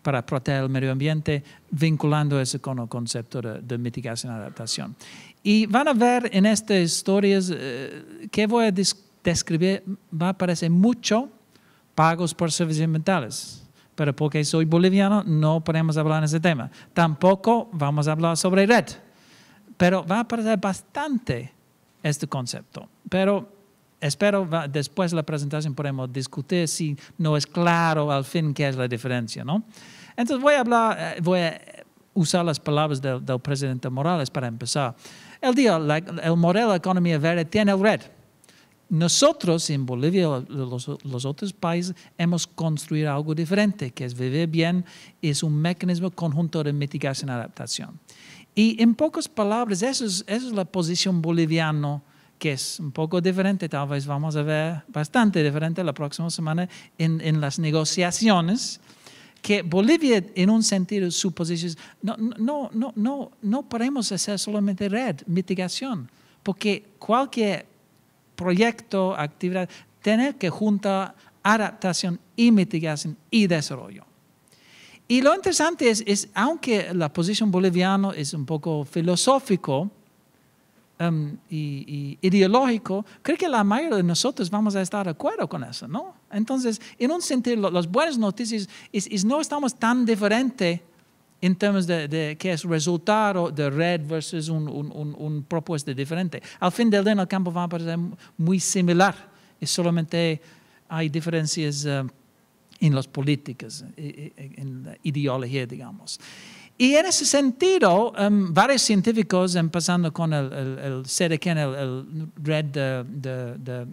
para proteger el medio ambiente, vinculando eso con el concepto de mitigación y adaptación. Y van a ver en estas historias eh, que voy a describir, va a aparecer mucho pagos por servicios mentales. Pero porque soy boliviano, no podemos hablar en ese tema. Tampoco vamos a hablar sobre red. Pero va a aparecer bastante este concepto. Pero espero después de la presentación podemos discutir si no es claro al fin qué es la diferencia, ¿no? Entonces voy a hablar, eh, voy a usar las palabras del presidente Morales para empezar. El, día, el modelo de economía verde tiene el red. Nosotros en Bolivia, los, otros países, hemos construido algo diferente, que es vivir bien, es un mecanismo conjunto de mitigación y adaptación. Y en pocas palabras, esa es, la posición boliviana que es un poco diferente, tal vez vamos a ver bastante diferente la próxima semana en, en las negociaciones que Bolivia en un sentido, su posición, no, no, no, no, no podemos hacer solamente red, mitigación, porque cualquier proyecto, actividad, tiene que juntar adaptación y mitigación y desarrollo. Y lo interesante es, aunque la posición boliviana es un poco filosófico, Em, y, ideológico, creo que la mayoría de nosotros vamos a estar de acuerdo con eso, ¿no? Entonces, en un sentido, las buenas noticias es, no estamos tan diferentes en términos de, qué que es resultado de red versus un, propuesta diferente. Al fin del día, el campo va a parecer muy similar, es solamente hay diferencias em, en las políticas, eh, eh, en la ideología, digamos. Y en ese sentido, em, varios científicos, empezando con el, el, el Red de,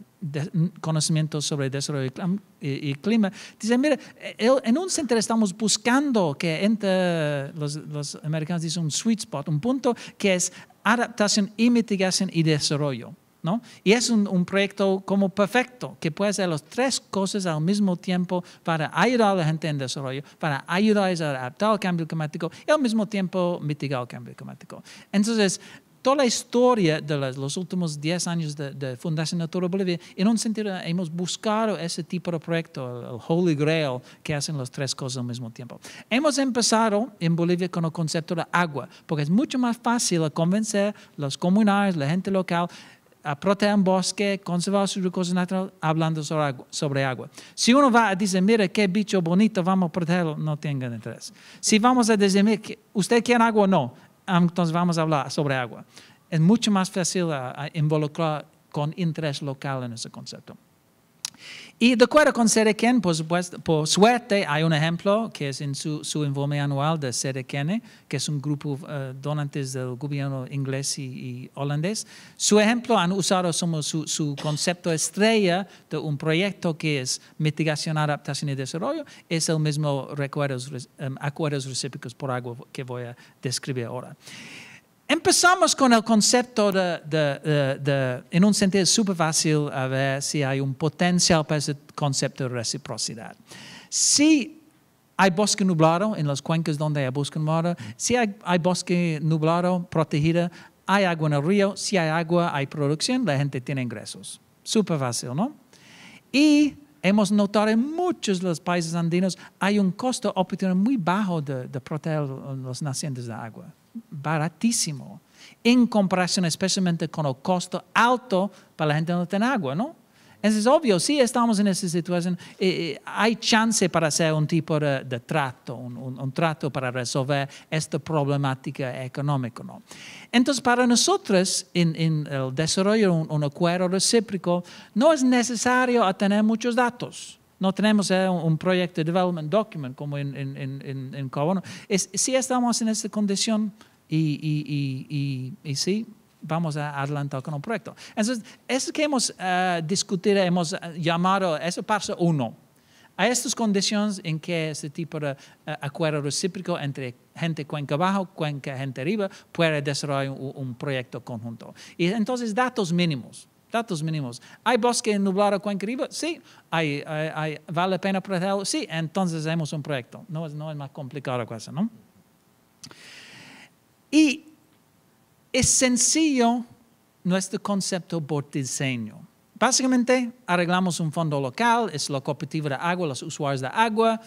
Conocimiento sobre Desarrollo y, Clima, dicen, mira, en un centro estamos buscando que entre los, los americanos dicen un sweet spot, un punto que es adaptación y mitigación y desarrollo. ¿no? Y es un, proyecto como perfecto, que puede hacer las tres cosas al mismo tiempo para ayudar a la gente en desarrollo, para ayudar a adaptar al cambio climático y al mismo tiempo mitigar el cambio climático. Entonces, toda la historia de los, últimos 10 años de, Fundación Natura Bolivia, en un sentido hemos buscado ese tipo de proyecto, el, Holy Grail, que hacen las tres cosas al mismo tiempo. Hemos empezado en Bolivia con el concepto de agua, porque es mucho más fácil convencer a los comunales, la gente local, a un bosque, conservar sus recursos naturales, hablando sobre agua, Si uno va a decir, mire qué bicho bonito, vamos a protegerlo, no tengan interés. Si vamos a decir, ¿usted quiere agua o no? Ah, entonces vamos a hablar sobre agua. Es mucho más fácil ah, involucrar con interés local en ese concepto. Y de acuerdo con Sedequén, por, suerte, hay un ejemplo que es en su, su informe anual de Sedequén, que es un grupo de eh, donantes del gobierno inglés y, holandés. Su ejemplo han usado somos su, su, concepto estrella de un proyecto que es mitigación, adaptación y desarrollo. Es el mismo recuerdos, eh, acuerdos recíprocos por agua que voy a describir ahora. Empezamos con el concepto de, en un sentido súper fácil, a ver si hay un potencial para ese concepto de reciprocidad. Si hay bosque nublado en las cuencas donde hay bosque nublado, si hay, bosque nublado protegido, hay agua en el río, si hay agua, hay producción, la gente tiene ingresos. Súper fácil, ¿no? Y hemos notado en muchos de los países andinos hay un costo oportuno muy bajo de, de proteger los nacientes de agua baratísimo en comparación especialmente con el costo alto para la gente no tiene agua, Es Entonces, obvio, si estamos en esa situación, eh, eh, hay chance para hacer un tipo de, trato, un, trato para resolver esta problemática económica. Entonces, para nosotros, en, el desarrollo de un, acuerdo recíproco, no es necesario tener muchos datos no tenemos un, proyecto de development document como en, en, en, si estamos en esta condición y, y, sí, vamos a adelantar con un proyecto. Entonces, eso que hemos eh, discutido, hemos eh, llamado, eso paso uno. A estas condiciones en que este tipo de eh, acuerdo recíproco entre gente cuenca abajo, cuenca gente arriba, puede desarrollar un, un proyecto conjunto. Y entonces, datos mínimos datos mínimos. ¿Hay bosque nublado cuenca arriba? Sí. vale la pena protegerlo? Sí. Entonces hacemos un proyecto. No es, no es más complicado que eso, ¿no? Y es sencillo nuestro concepto por diseño. Básicamente, arreglamos un fondo local, es la cooperativa de agua, los usuarios de agua,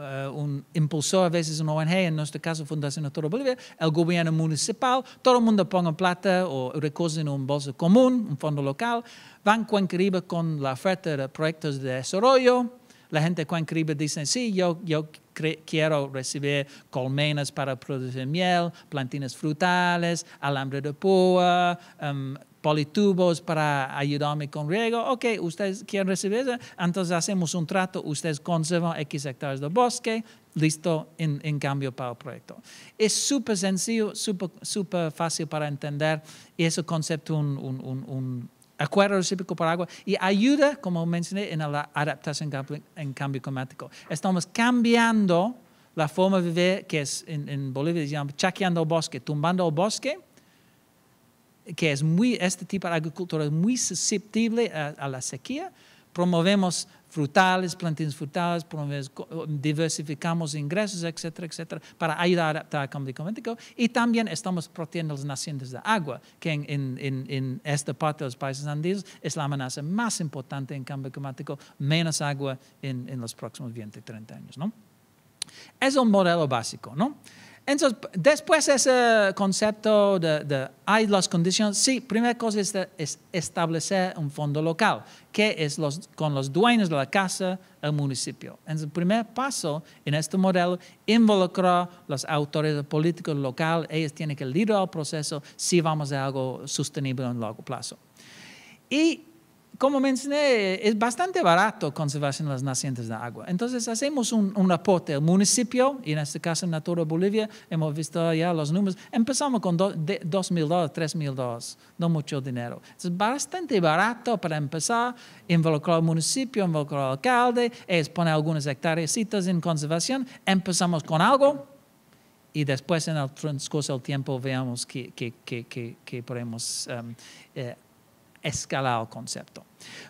eh, un impulsor, a veces una ONG, en nuestro caso Fundación de Bolivia, el gobierno municipal, todo el mundo ponga plata o recursos en un bolso común, un fondo local, van Juan Caribe con la oferta de proyectos de desarrollo, la gente con Caribe dice, sí, yo, yo quiero recibir colmenas para producir miel, plantinas frutales, alambre de púa, em, politubos para ayudarme con riego. Ok, ustedes quieren recibir eso, entonces hacemos un trato, ustedes conservan X hectáreas de bosque, listo, en, cambio para el proyecto. Es súper sencillo, súper fácil para entender y ese concepto, un, un, un, acuerdo recíproco para agua y ayuda, como mencioné, en la adaptación en cambio climático. Estamos cambiando la forma de vivir que es en, Bolivia, ya chaqueando el bosque, tumbando el bosque que es muy, este tipo de agricultura es muy susceptible a, la sequía, promovemos frutales, plantaciones frutales, diversificamos ingresos, etcétera, etcétera, para ayudar a adaptar al cambio climático. Y también estamos protegiendo las nacientes de agua, que en, esta parte de los países andinos es la amenaza más importante en cambio climático, menos agua en, los próximos 20, 30 años. ¿no? Es un modelo básico, ¿no? Entonces, después ese concepto de, hay las condiciones, sí, primera cosa es, establecer un fondo local, que es los, con los dueños de la casa, el municipio. Entonces, el primer paso en este modelo, involucrar los autores políticos locales, ellos tienen que liderar el proceso si vamos a algo sostenible en largo plazo. Y como mencioné, es bastante barato conservar las nacientes de agua. Entonces hacemos un, aporte. al municipio, y en este caso en Natura Bolivia, hemos visto ya los números, empezamos con 2.000 mil dólares, tres mil dólares, no mucho dinero. Es bastante barato para empezar, involucrar al municipio, involucrar al alcalde, es poner algunas hectáreas en conservación, empezamos con algo y después en el transcurso del tiempo veamos qué, podemos em, eh, escalar el concepto.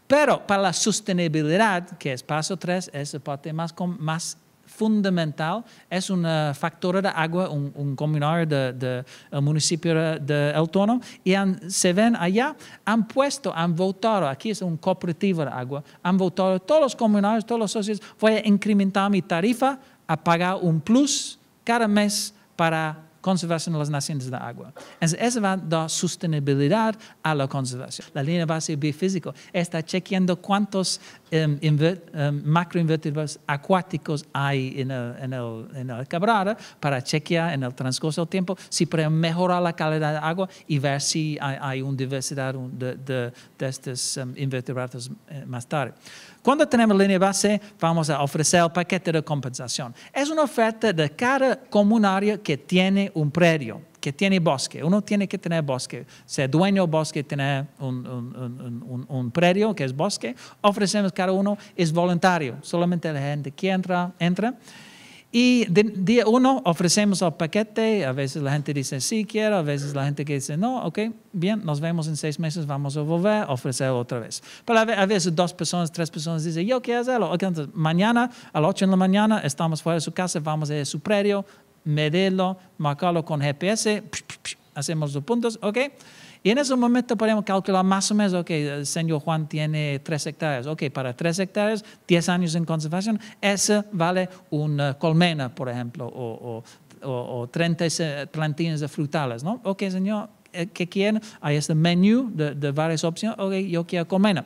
Pero para la sostenibilidad, que es paso 3, es la parte más, más fundamental, es una eh, factor de agua, un, un comunario del de, municipio de El Tono, y se ven allá, han puesto, han votado, aquí es un cooperativo de agua, han votado todos los comunales, todos los socios, voy a incrementar mi tarifa a pagar un plus cada mes para conservación de las naciones de agua. Entonces, eso va a dar sostenibilidad a la conservación. La línea base biofísica está chequeando cuántos Em, em, macroinvertebrados acuáticos hay en el, en, para chequear en el transcurso del tiempo si puede mejorar la calidad de agua y ver si hay, una diversidad de, de, de estos em, invertebrados eh, más tarde. Cuando tenemos línea base, vamos a ofrecer el paquete de compensación. Es una oferta de cada comunario que tiene un predio que tiene bosque. Uno tiene que tener bosque. Ser dueño bosque, tener un, un, predio que es bosque. Ofrecemos cada uno, es voluntario. Solamente la gente que entra, entra. Y de, día uno ofrecemos el paquete. A veces la gente dice sí, quiero. A veces la gente que dice no, ok, bien, nos vemos en seis meses, vamos a volver a ofrecer otra vez. Pero a veces dos personas, tres personas dicen yo quiero hacerlo. mañana a las ocho de la mañana estamos fuera de su casa, vamos a su predio, medirlo, marcarlo con GPS, hacemos los puntos, ¿ok? Y en ese momento podemos calcular más o menos, ok, el señor Juan tiene tres hectáreas, ok, para tres hectáreas, diez años en conservación, ese vale una eh, colmena, por ejemplo, o, o, o, 30 plantines de frutales, ¿no? Ok, señor, eh, ¿qué quiere? Hay este menú de, varias opciones, ok, yo quiero colmena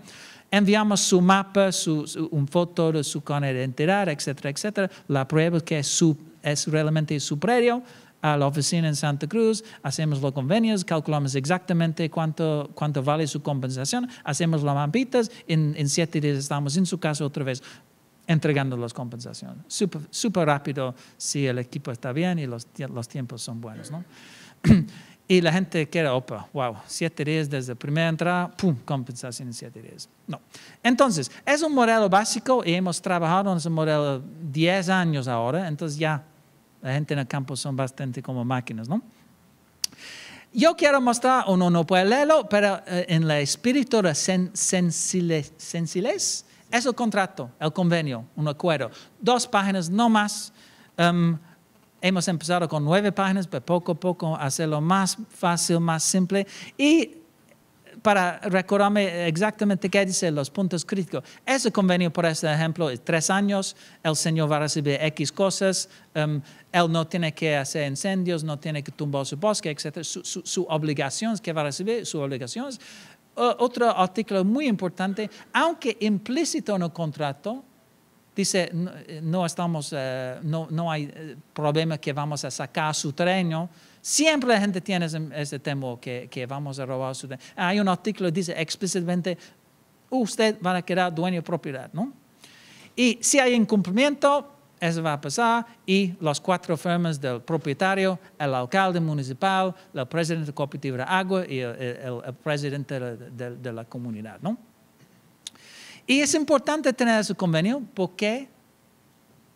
enviamos su mapa, su, un foto de su carne de enterrar, etcétera, etcétera. La prueba que es su, es realmente superior a la oficina en Santa Cruz, hacemos los convenios, calculamos exactamente cuánto, cuánto vale su compensación, hacemos las mampitas, en, en siete días estamos en su casa otra vez entregando las compensaciones. Súper, rápido si el equipo está bien y los, los tiempos son buenos. [CLEARS THROAT] y la gente quiere, opa, wow, siete días desde la primera entrada, pum, compensación en siete días. No. Entonces, es un modelo básico y hemos trabajado en ese modelo 10 años ahora, entonces ya la gente en el campo son bastante como máquinas, ¿no? Yo quiero mostrar uno oh, no puede leerlo, pero eh, en el espíritu de sen, es el contrato, el convenio, un acuerdo. Dos páginas, no más. Um, hemos empezado con nueve páginas, pero poco a poco hacerlo más fácil, más simple. Y para recordarme exactamente qué dice los puntos críticos. Ese convenio, por este ejemplo, es tres años, el señor va a recibir X cosas, um, él no tiene que hacer incendios, no tiene que tumbar su bosque, etc. Su, su, obligación que va a recibir, su obligación otro artículo muy importante, aunque implícito en el contrato, dice, no, eh, estamos, eh, no, no, hay eh, problema que vamos a sacar su terreno, Siempre la gente tiene ese, temor que, vamos a robar su... Hay un artículo que dice explícitamente, usted va a quedar dueño de propiedad, ¿no? Y si hay incumplimiento, eso va a pasar y las cuatro firmas del propietario, el alcalde municipal, el presidente de cooperativa de agua y el, presidente de, la comunidad, ¿no? Y es importante tener ese convenio porque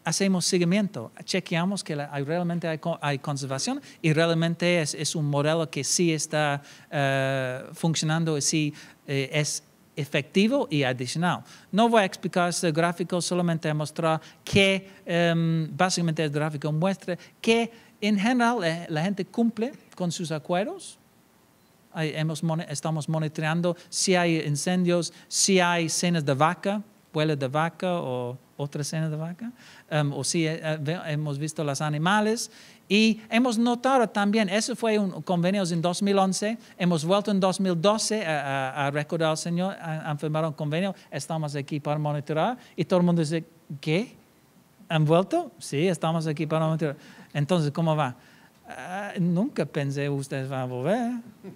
hacemos seguimiento, chequeamos que realmente hay, conservación y realmente es, un modelo que sí está eh, funcionando y sí eh, es efectivo y adicional. No voy a explicar este gráfico, solamente mostrar que em, básicamente el gráfico muestra que en general eh, la gente cumple con sus acuerdos, estamos monitoreando si hay incendios, si hay cenas de vaca, huele de vaca o otras cenas de vaca. Em, o si eh, eh, hemos visto los animales. Y hemos notado también, eso fue un convenio en 2011, hemos vuelto en 2012 a, recordar al Señor, han firmado un convenio, estamos aquí para monitorar y todo el mundo dice, ¿qué? ¿Han vuelto? Sí, estamos aquí para monitorar. Entonces, ¿cómo va? Ah, nunca pensé ustedes van a volver,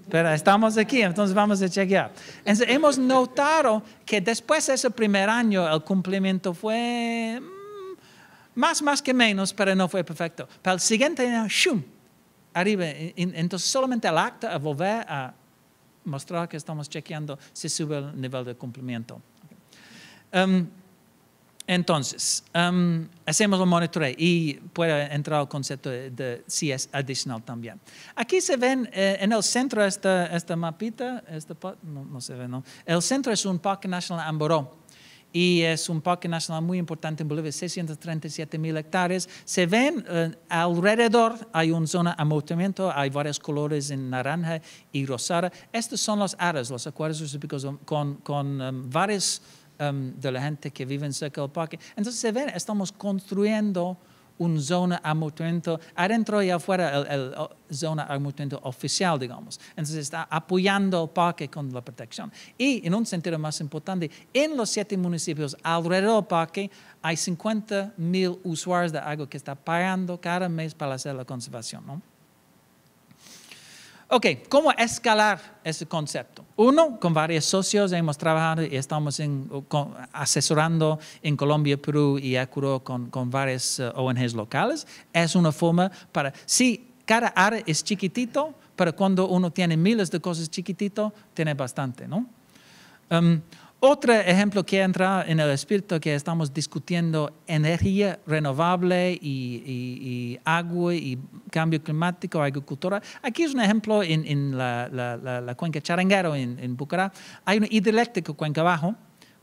pero estamos aquí, entonces vamos a chequear. hemos notado que después de ese primer año el cumplimiento fue más, más que menos, pero no fue perfecto. Para el siguiente año, ¡shum! Arriba. Entonces, solamente el acto a volver a mostrar que estamos chequeando si sube el nivel de cumplimiento. Um, entonces, um, hacemos el monitoreo y puede entrar el concepto de si es adicional también. Aquí se ven eh, en el centro esta, esta mapita, no, se ve, no. El centro es un parque nacional Amboró y es un parque nacional muy importante en Bolivia, 637 mil hectáreas. Se ven eh, alrededor, hay una zona de amortiguamiento, hay varios colores en naranja y rosada. Estos son los áreas, los acuarios con, con um, varios um, de la gente que vive cerca del parque. Entonces se ven, estamos construyendo una zona amortiguamiento, adentro y afuera, la zona amortiguamiento oficial, digamos. Entonces está apoyando al parque con la protección. Y en un sentido más importante, en los siete municipios alrededor del parque hay 50 mil usuarios de agua que está pagando cada mes para hacer la conservación. ¿no? Ok, ¿cómo escalar ese concepto? Uno, con varios socios hemos trabajado y estamos asesorando en Colombia, Perú y Ecuador con, con varias eh, ONGs locales. Es una forma para, sí, cada área es chiquitito, pero cuando uno tiene miles de cosas chiquitito, tiene bastante, ¿no? Em, otro ejemplo que entra en el espíritu que estamos discutiendo, energía renovable y, agua y cambio climático, agricultura. Aquí es un ejemplo en, la, cuenca Charanguero, en, Bucará. Hay un hidroeléctrico cuenca abajo,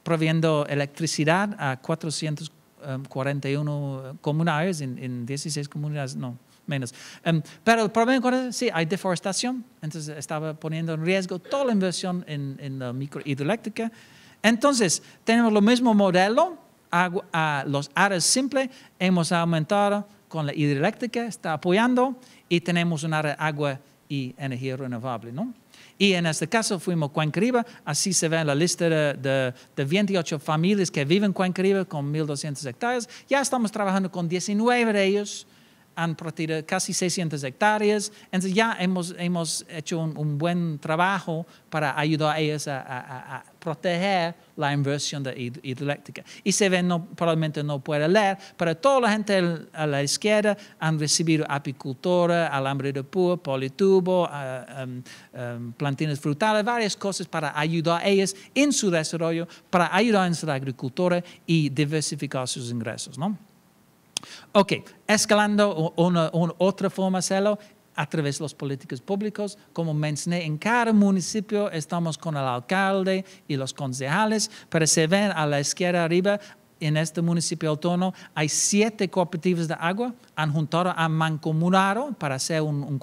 proviendo electricidad a 441 comunidades, en, 16 comunidades, no, menos. Em, pero el problema con sí, hay deforestación, entonces estaba poniendo en riesgo toda la inversión en, en la microhidroeléctrica. Entonces, tenemos lo mismo modelo, a los áreas simples, hemos aumentado con la hidroeléctrica, está apoyando, y tenemos un área agua y energía renovable, ¿no? Y en este caso fuimos Cuencariba, así se ve en la lista de, 28 familias que viven en Cuencariba con 1.200 hectáreas. Ya estamos trabajando con 19 de ellos han protegido casi 600 hectáreas. Entonces ya hemos, hemos hecho un, buen trabajo para ayudar a ellos a, proteger la inversión de hidroeléctrica. Y se ve, no, probablemente no puede leer, pero toda la gente a la izquierda han recibido apicultura, alambre de púa, politubo, ah, em, em, plantines frutales, varias cosas para ayudar a ellos en su desarrollo, para ayudar a la agricultura y diversificar sus ingresos. ¿no? Ok, escalando una, otra forma a través de los políticos públicos. Como mencioné, en cada municipio estamos con el alcalde y los concejales, pero se ven a la izquierda arriba, en este municipio autónomo, hay siete cooperativas de agua han juntado, han mancomunado para hacer un, un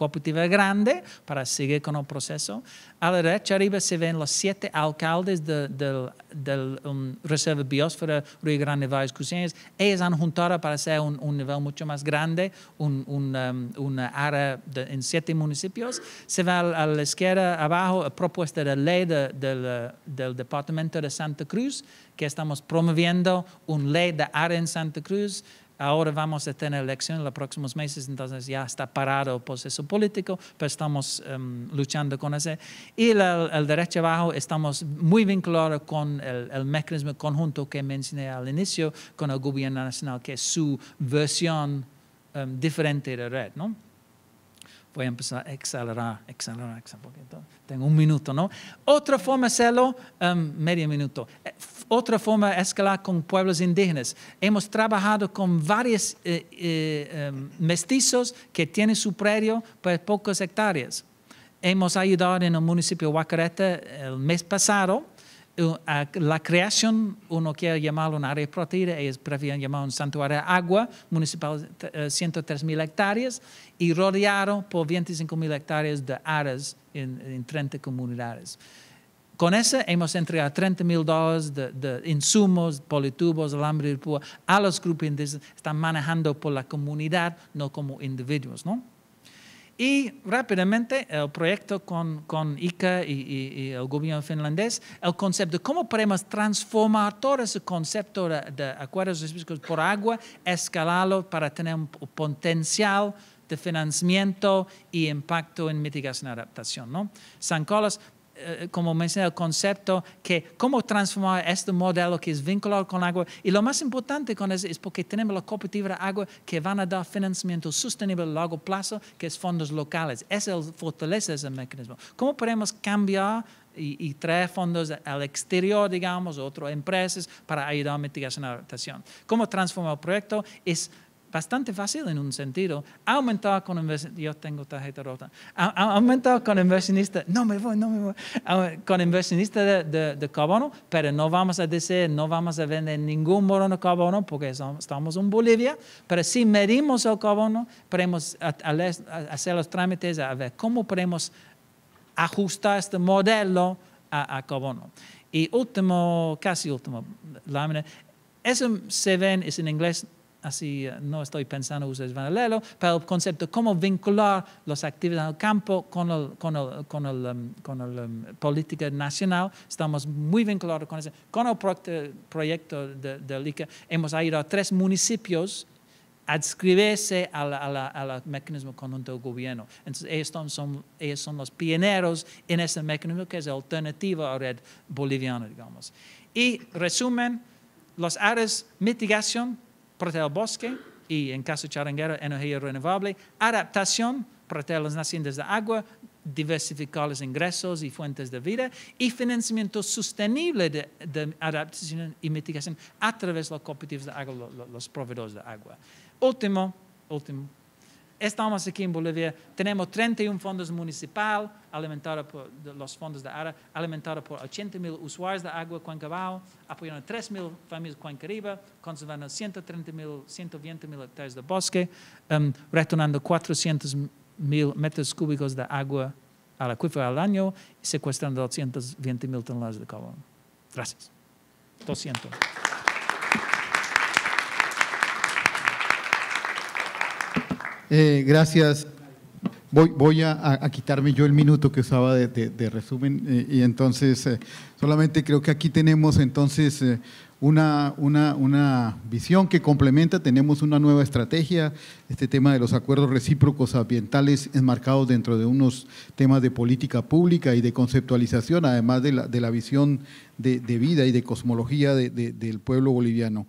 grande, para seguir con el proceso. A la derecha arriba se ven los siete alcaldes de, del um, Reserva Biosfera Río Grande Valles Cusines. Ellos han juntado para hacer un, nivel mucho más grande, un, un um, área en siete municipios. Se ve a la izquierda abajo propuesta de ley uh, del Departamento de Santa Cruz, que estamos promoviendo una ley de área en Santa Cruz ahora vamos a tener elecciones en los próximos meses, entonces ya está parado el proceso político, pero estamos em, luchando con ese. Y el derecho abajo estamos muy vinculados con el, mecanismo conjunto que mencioné al inicio, con el gobierno nacional, que es su versión em, diferente de red, ¿no? Voy a empezar a acelerar acelerar un tengo un minuto, ¿no? Otra forma de hacerlo, em, medio minuto otra forma es escalar con pueblos indígenas. Hemos trabajado con varios eh, eh, em, mestizos que tienen su predio por pocas hectáreas. Hemos ayudado en el municipio de Huacareta el mes pasado a la creación, uno quiere llamarlo un área protegida, ellos prefieren llamar un santuario agua municipal, 103 eh, mil hectáreas, y rodearon por 25 mil hectáreas de áreas en, en 30 comunidades. Con eso hemos entregado 30 mil dólares de, insumos, politubos, alambre de púa, a los grupos que están manejando por la comunidad, no como individuos, ¿no? Y rápidamente el proyecto con, ICA y, el gobierno finlandés, el concepto de cómo podemos transformar todo ese concepto de, acuerdos específicos por agua, escalarlo para tener un potencial de financiamiento y impacto en mitigación y adaptación. ¿no? San Carlos, eh, como mencioné, el concepto que cómo transformar este modelo que es vinculado con agua. Y lo más importante con eso es porque tenemos la cooperativa de agua que van a dar financiamiento sostenible a largo plazo, que es fondos locales. Eso fortalece ese mecanismo. ¿Cómo podemos cambiar y, traer fondos al exterior, digamos, otras empresas para ayudar a mitigar la adaptación? ¿Cómo transformar el proyecto? Es bastante fácil en un sentido. ha aumentado con inversionistas, yo tengo tarjeta rota. aumentado con inversionista, no me voy, no me voy. Con inversionista de, carbono, pero no vamos a decir, no vamos a vender ningún morón de carbono porque estamos en Bolivia. Pero si medimos el carbono, podemos hacer los trámites a ver cómo podemos ajustar este modelo a, carbono. Y último, casi último lámina, eso se ve es en inglés, así eh, no estoy pensando a paralelo, pero el concepto de cómo vincular las actividades el campo con la con con el, con el em, em, política nacional. Estamos muy vinculados con eso. Con el proyecto de, LICA hemos ido a tres municipios a adscribirse al mecanismo con del gobierno. Entonces, ellos son, ellos son los pioneros en ese mecanismo que es alternativa a la red boliviana, digamos. Y resumen, los áreas mitigación proteger el bosque y en caso de charanguero, energía renovable, adaptación, proteger las nacientes de agua, diversificar los ingresos y fuentes de vida y financiamiento sostenible de, adaptación y mitigación a través de los cooperativos de agua, los proveedores de agua. Último, último Estamos aquí en Bolivia, tenemos 31 fondos municipal alimentados por los fondos de ARA, alimentados por 80 mil usuarios de agua Cuencabao, apoyando 3 mil familias cariba, conservando 130 mil, 120 mil hectáreas de bosque, em, retornando 400 mil metros cúbicos de agua al acuífero al año y secuestrando 220 mil toneladas de carbón. Gracias. 200. Eh, gracias. Voy, voy a, quitarme yo el minuto que usaba de, resumen eh, y entonces eh, solamente creo que aquí tenemos entonces una, una, una, visión que complementa, tenemos una nueva estrategia, este tema de los acuerdos recíprocos ambientales enmarcados dentro de unos temas de política pública y de conceptualización, además de la, de la visión de, de, vida y de cosmología del pueblo boliviano.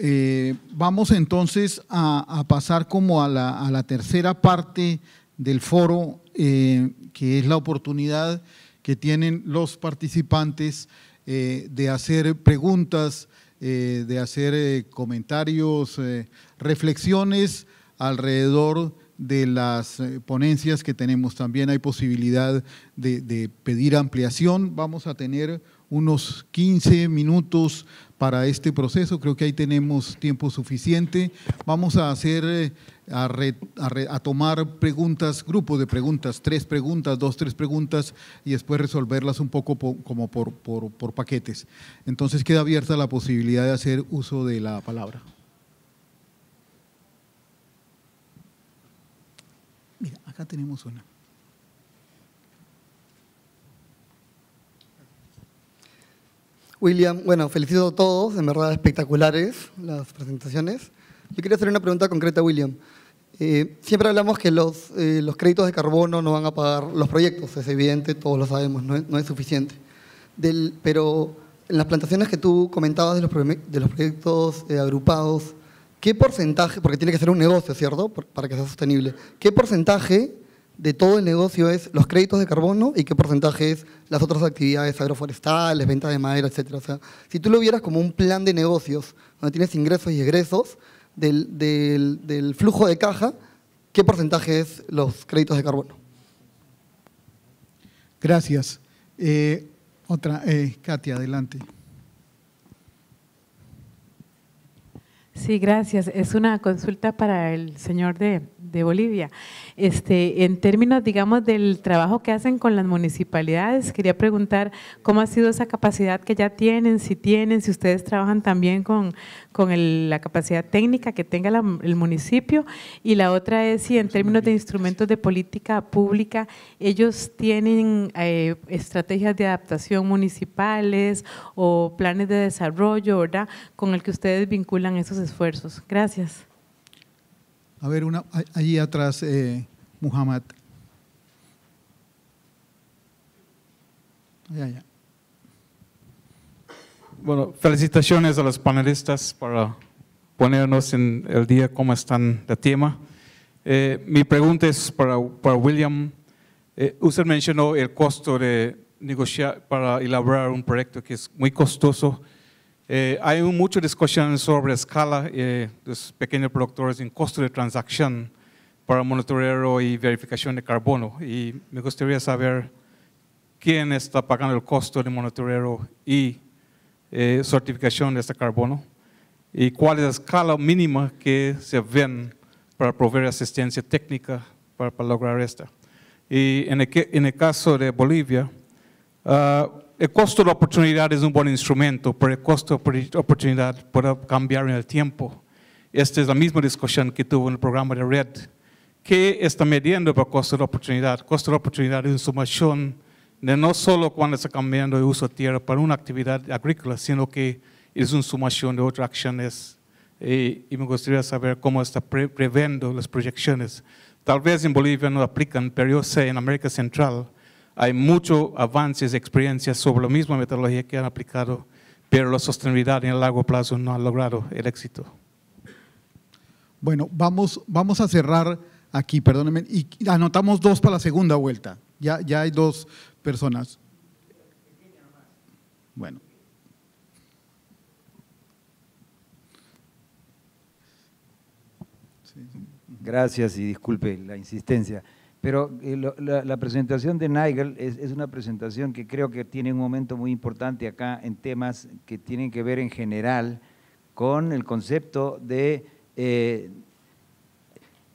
Eh, vamos entonces a, pasar como a la, tercera parte del foro, eh, que es la oportunidad que tienen los participantes eh, de hacer preguntas, de hacer comentarios, reflexiones alrededor de las ponencias que tenemos. También hay posibilidad de, de pedir ampliación. Vamos a tener unos 15 minutos para este proceso. Creo que ahí tenemos tiempo suficiente. Vamos a hacer, eh, a, tomar preguntas, grupos de preguntas, tres preguntas, dos, tres preguntas y después resolverlas un poco como por paquetes. Entonces queda abierta la posibilidad de hacer uso de la palabra. Mira, acá tenemos una. William, bueno, felicito a todos, en verdad espectaculares las presentaciones. Yo quería hacer una pregunta concreta, William. Eh, siempre hablamos que los, eh, los créditos de carbono no van a pagar los proyectos, es evidente, todos lo sabemos, no es, suficiente. pero en las plantaciones que tú comentabas de los, proyectos eh, agrupados, ¿qué porcentaje, porque tiene que ser un negocio, ¿cierto?, para que sea sostenible, ¿qué porcentaje de todo el negocio es los créditos de carbono y qué porcentaje es las otras actividades agroforestales, ventas de madera, etc. O sea, si tú lo vieras como un plan de negocios, donde tienes ingresos y egresos del, del, flujo de caja, ¿qué porcentaje es los créditos de carbono? Gracias. Eh, otra, eh, Katia, adelante. Sí, gracias. Es una consulta para el señor de, Bolivia. Este, en términos, digamos, del trabajo que hacen con las municipalidades, quería preguntar cómo ha sido esa capacidad que ya tienen, si tienen, si ustedes trabajan también con, con la capacidad técnica que tenga el municipio. Y la otra es si en términos de instrumentos de política pública, ellos tienen eh, estrategias de adaptación municipales o planes de desarrollo, ¿verdad? Con el que ustedes vinculan esos esfuerzos. Gracias. A ver, una, allí atrás, eh, Muhammad. Bueno, felicitaciones a los panelistas para ponernos en el día cómo están de tema. Eh, mi pregunta es para, William. Eh, usted mencionó el costo de negociar para elaborar un proyecto que es muy costoso. Eh, hay mucha discusión sobre escala de eh, los pequeños productores en costo de transacción para monitoreo y verificación de carbono. Y me gustaría saber quién está pagando el costo de monitoreo y eh, certificación de este carbono y cuál es la escala mínima que se ven para proveer asistencia técnica para, lograr esto. Y en el, caso de Bolivia, ah, el costo de la oportunidad es un buen instrumento, pero el costo de oportunidad puede cambiar en el tiempo. Esta es la misma discusión que tuvo en el programa de red. que está midiendo el costo de oportunidad? El costo de oportunidad es una sumación de no solo cuando está cambiando el uso de tierra para una actividad agrícola, sino que es una sumación de otras acciones. y me gustaría saber cómo está previendo las proyecciones. Tal vez en Bolivia no aplican, pero yo sé en América Central hay muchos avances, experiencias sobre la misma metodología que han aplicado, pero la sostenibilidad en el largo plazo no ha logrado el éxito. Bueno, vamos, vamos a cerrar aquí, perdónenme, y anotamos dos para la segunda vuelta. Ya, ya hay dos personas. Bueno. Gracias y disculpe la insistencia. Pero eh, la, presentación de Nigel es, una presentación que creo que tiene un momento muy importante acá en temas que tienen que ver en general con el concepto de eh,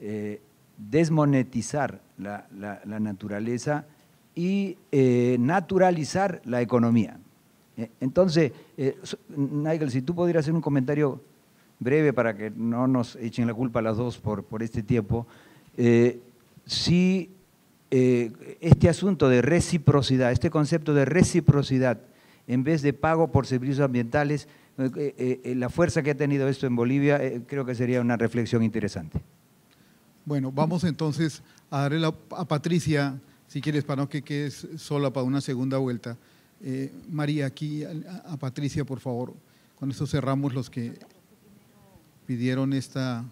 eh, desmonetizar la, naturaleza y naturalizar la economía. Entonces, Nigel, si tú pudieras hacer un comentario breve para que no nos echen la culpa a las dos por, por este tiempo si eh, este asunto de reciprocidad, este concepto de reciprocidad, en vez de pago por servicios ambientales, eh, eh, la fuerza que ha tenido esto en Bolivia, creo que sería una reflexión interesante. Bueno, vamos entonces a darle a Patricia, si quieres, para no que quedes sola para una segunda vuelta. María, aquí a, Patricia, por favor. Con eso cerramos los que pidieron esta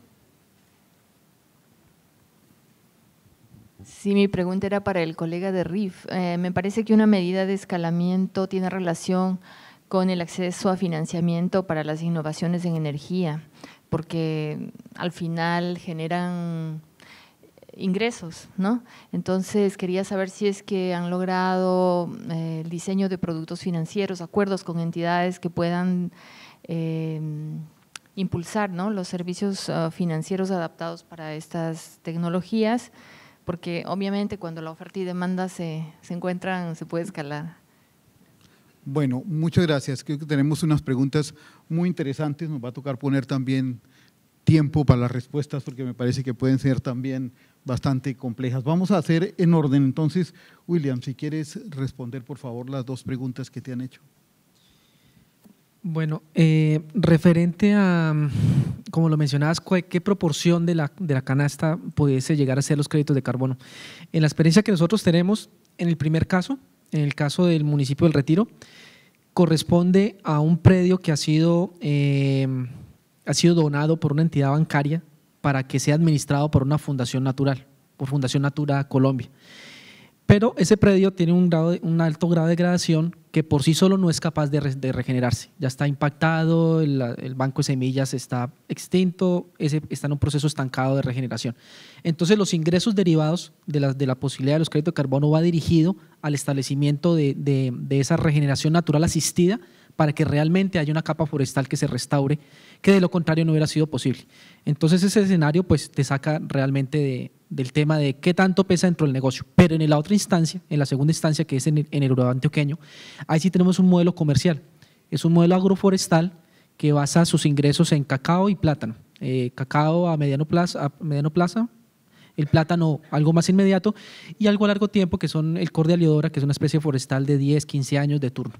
Sí, mi pregunta era para el colega de RIF. Eh, me parece que una medida de escalamiento tiene relación con el acceso a financiamiento para las innovaciones en energía, porque al final generan ingresos, ¿no? Entonces quería saber si es que han logrado eh, el diseño de productos financieros, acuerdos con entidades que puedan em, impulsar los servicios ah, financieros adaptados para estas tecnologías porque obviamente cuando la oferta y demanda se, encuentran se puede escalar. Bueno, muchas gracias. Creo que tenemos unas preguntas muy interesantes. Nos va a tocar poner también tiempo para las respuestas porque me parece que pueden ser también bastante complejas. Vamos a hacer en orden. Entonces, William, si quieres responder por favor las dos preguntas que te han hecho. Bueno, eh, referente a, como lo mencionabas, ¿qué proporción de la, de la canasta pudiese llegar a ser los créditos de carbono? En la experiencia que nosotros tenemos, en el primer caso, en el caso del municipio del Retiro, corresponde a un predio que ha sido, em, ha sido donado por una entidad bancaria para que sea administrado por una fundación natural, por Fundación Natura Colombia. Pero ese predio tiene un, grado, un alto grado de degradación que por sí solo no es capaz de, regenerarse. Ya está impactado, el, banco de semillas está extinto, está en un proceso estancado de regeneración. Entonces los ingresos derivados de la, posibilidad de los créditos de carbono va dirigido al establecimiento de esa regeneración natural asistida para que realmente haya una capa forestal que se restaure, que de lo contrario no hubiera sido posible. Entonces ese escenario pues te saca realmente del tema de qué tanto pesa dentro del negocio. Pero en la otra instancia, en la segunda instancia que es en el, en antioqueño, ahí sí tenemos un modelo comercial. Es un modelo agroforestal que basa sus ingresos en cacao y plátano. Eh, cacao a mediano, plazo, mediano plazo, el plátano algo más inmediato y algo a largo tiempo que son el cordial que es una especie forestal de 10, 15 años de turno.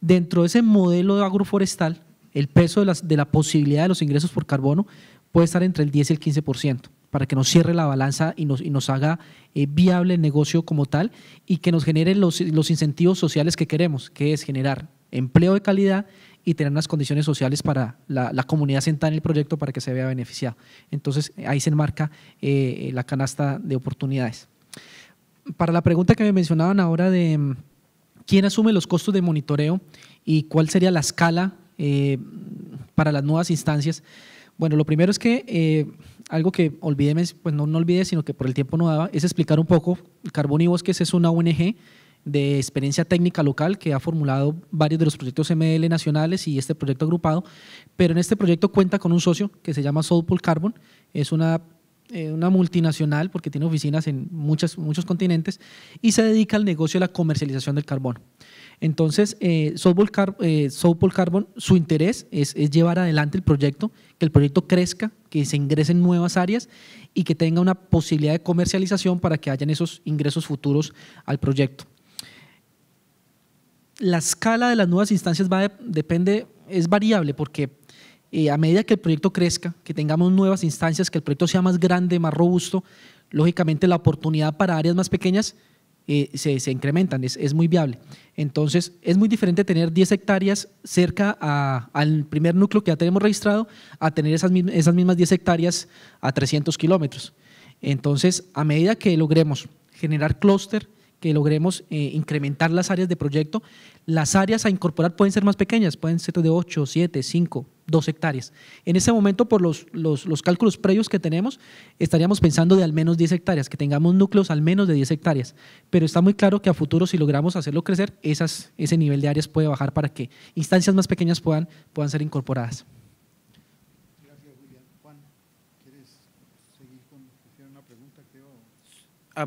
Dentro de ese modelo agroforestal, el peso de, de la posibilidad de los ingresos por carbono puede estar entre el 10 y el 15% para que nos cierre la balanza y nos, y nos haga eh, viable el negocio como tal y que nos genere los, incentivos sociales que queremos, que es generar empleo de calidad y tener unas condiciones sociales para la, comunidad sentada en el proyecto para que se vea beneficiada. Entonces, ahí se enmarca eh, la canasta de oportunidades. Para la pregunta que me mencionaban ahora de mm, quién asume los costos de monitoreo y cuál sería la escala eh, para las nuevas instancias, bueno, lo primero es que eh, algo que pues no, no olvidé, sino que por el tiempo no daba, es explicar un poco. Carbón y Bosques es una ONG de experiencia técnica local que ha formulado varios de los proyectos ML nacionales y este proyecto agrupado, pero en este proyecto cuenta con un socio que se llama Soulpool Carbon, es eh, una, multinacional porque tiene oficinas en muchos continentes y se dedica al negocio de la comercialización del carbón. Entonces, eh, eh, Softball, Carbon, su interés es, llevar adelante el proyecto, que el proyecto crezca, que se ingresen nuevas áreas y que tenga una posibilidad de comercialización para que hayan esos ingresos futuros al proyecto. La escala de las nuevas instancias depende, es variable porque eh, a medida que el proyecto crezca, que tengamos nuevas instancias, que el proyecto sea más grande, más robusto, lógicamente la oportunidad para áreas más pequeñas eh, se, incrementan, es, muy viable. Entonces, es muy diferente tener 10 hectáreas cerca al primer núcleo que ya tenemos registrado a tener esas, esas mismas 10 hectáreas a 300 kilómetros. Entonces, a medida que logremos generar clúster, que logremos eh, incrementar las áreas de proyecto. Las áreas a incorporar pueden ser más pequeñas, pueden ser de 8, 7, 5, 2 hectáreas. En ese momento, por los, los, los, cálculos previos que tenemos, estaríamos pensando de al menos 10 hectáreas, que tengamos núcleos al menos de 10 hectáreas. Pero está muy claro que a futuro, si logramos hacerlo crecer, esas, ese nivel de áreas puede bajar para que instancias más pequeñas puedan, puedan ser incorporadas. Gracias, William. Juan, ¿quieres seguir con una pregunta? Ah,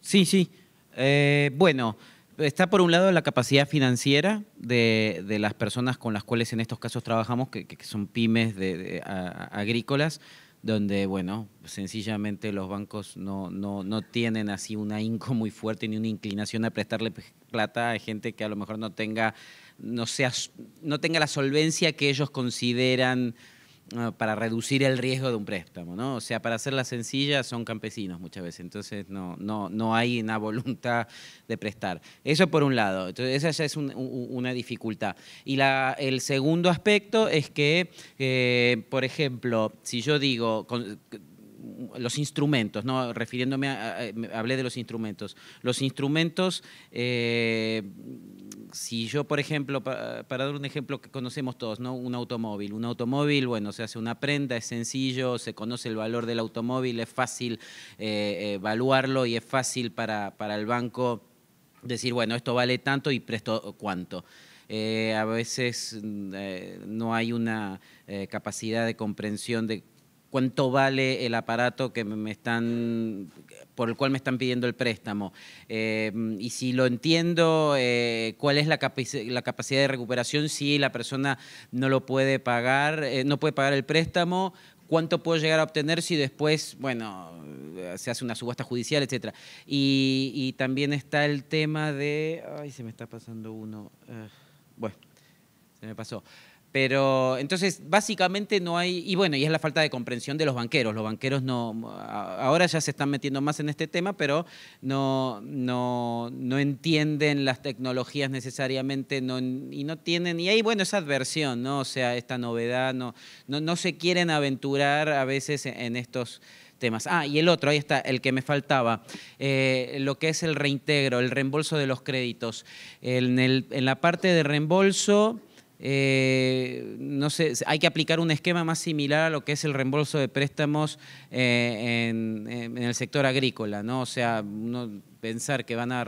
sí, sí. Eh, bueno, está por un lado la capacidad financiera de, las personas con las cuales en estos casos trabajamos, que, son pymes de, agrícolas, donde, bueno, sencillamente los bancos no, no, tienen así una inco muy fuerte ni una inclinación a prestarle plata a gente que a lo mejor no tenga, no, sea, no tenga la solvencia que ellos consideran para reducir el riesgo de un préstamo, ¿no? O sea, para hacerla sencilla son campesinos muchas veces, entonces no, no, no hay una [LAUGHS] voluntad de prestar. Eso por un lado, entonces esa ya es una dificultad. Y la, el segundo aspecto es que, eh, por ejemplo, si yo digo... los instrumentos, ¿no? refiriéndome a, hablé de los instrumentos. Los instrumentos eh, si yo, por ejemplo, para, dar un ejemplo que conocemos todos, ¿no? Un automóvil. Un automóvil, bueno, se hace una prenda, es sencillo, se conoce el valor del automóvil, es fácil eh, evaluarlo y es fácil para, para el banco decir, bueno, esto vale tanto y presto cuánto. Eh, a veces mm, eh, no hay una capacidad de comprensión de cuánto vale el aparato que me están por el cual me están pidiendo el préstamo. Eh, y si lo entiendo, eh, cuál es la, la, capacidad de recuperación si la persona no lo puede pagar, eh, no puede pagar el préstamo, cuánto puedo llegar a obtener si después, bueno, se hace una subasta judicial, etcétera. Y, y, también está el tema de. Ay, se me está pasando uno. bueno, se me pasó. Pero entonces, básicamente no hay, y bueno, y es la falta de comprensión de los banqueros. Los banqueros no, ahora ya se están metiendo más en este tema, pero no, no, entienden las tecnologías necesariamente y no tienen, y ahí, bueno, esa adversión, ¿no? O sea, esta novedad, no, no, se quieren aventurar a veces en estos temas. Ah, y el otro, ahí está, el que me faltaba, eh, lo que es el reintegro, el reembolso de los créditos. en la parte de reembolso eh, no sé, hay que aplicar un esquema más similar a lo que es el reembolso de préstamos eh, en, el sector agrícola, ¿no? O sea, pensar que van a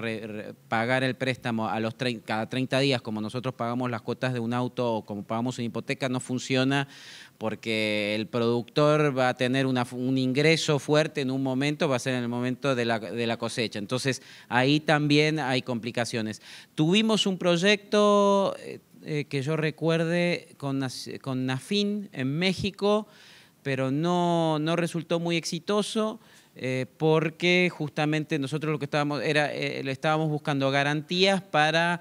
pagar el préstamo a los cada 30 días, como nosotros pagamos las cuotas de un auto o como pagamos una hipoteca, no funciona porque el productor va a tener un ingreso fuerte en un momento, va a ser en el momento de la, de la cosecha. Entonces, ahí también hay complicaciones. Tuvimos un proyecto eh, eh, que yo recuerde con, con Nafin en México, pero no, resultó muy exitoso. Eh, porque justamente nosotros lo que estábamos era eh, le estábamos buscando garantías para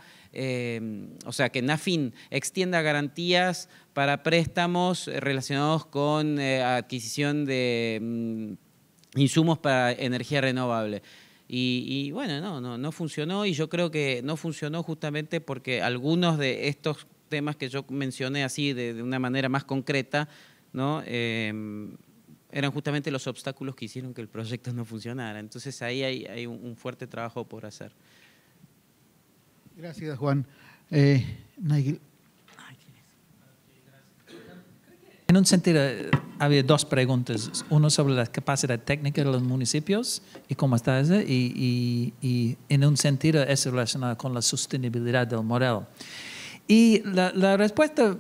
o sea que Nafin extienda garantías para préstamos relacionados con adquisición de mm, insumos para energía renovable. Y, bueno, no, no, no funcionó y yo creo que no funcionó justamente porque algunos de estos temas que yo mencioné así de, una manera más concreta, ¿no? Em, eran justamente los obstáculos que hicieron que el proyecto no funcionara. Entonces ahí hay, un, fuerte trabajo por hacer. Gracias, Juan. Eh, en un sentido, eh, había dos preguntas. Uno sobre la capacidad técnica de los municipios y cómo está eso. Y, en un sentido es relacionado con la sostenibilidad del modelo. Y la, respuesta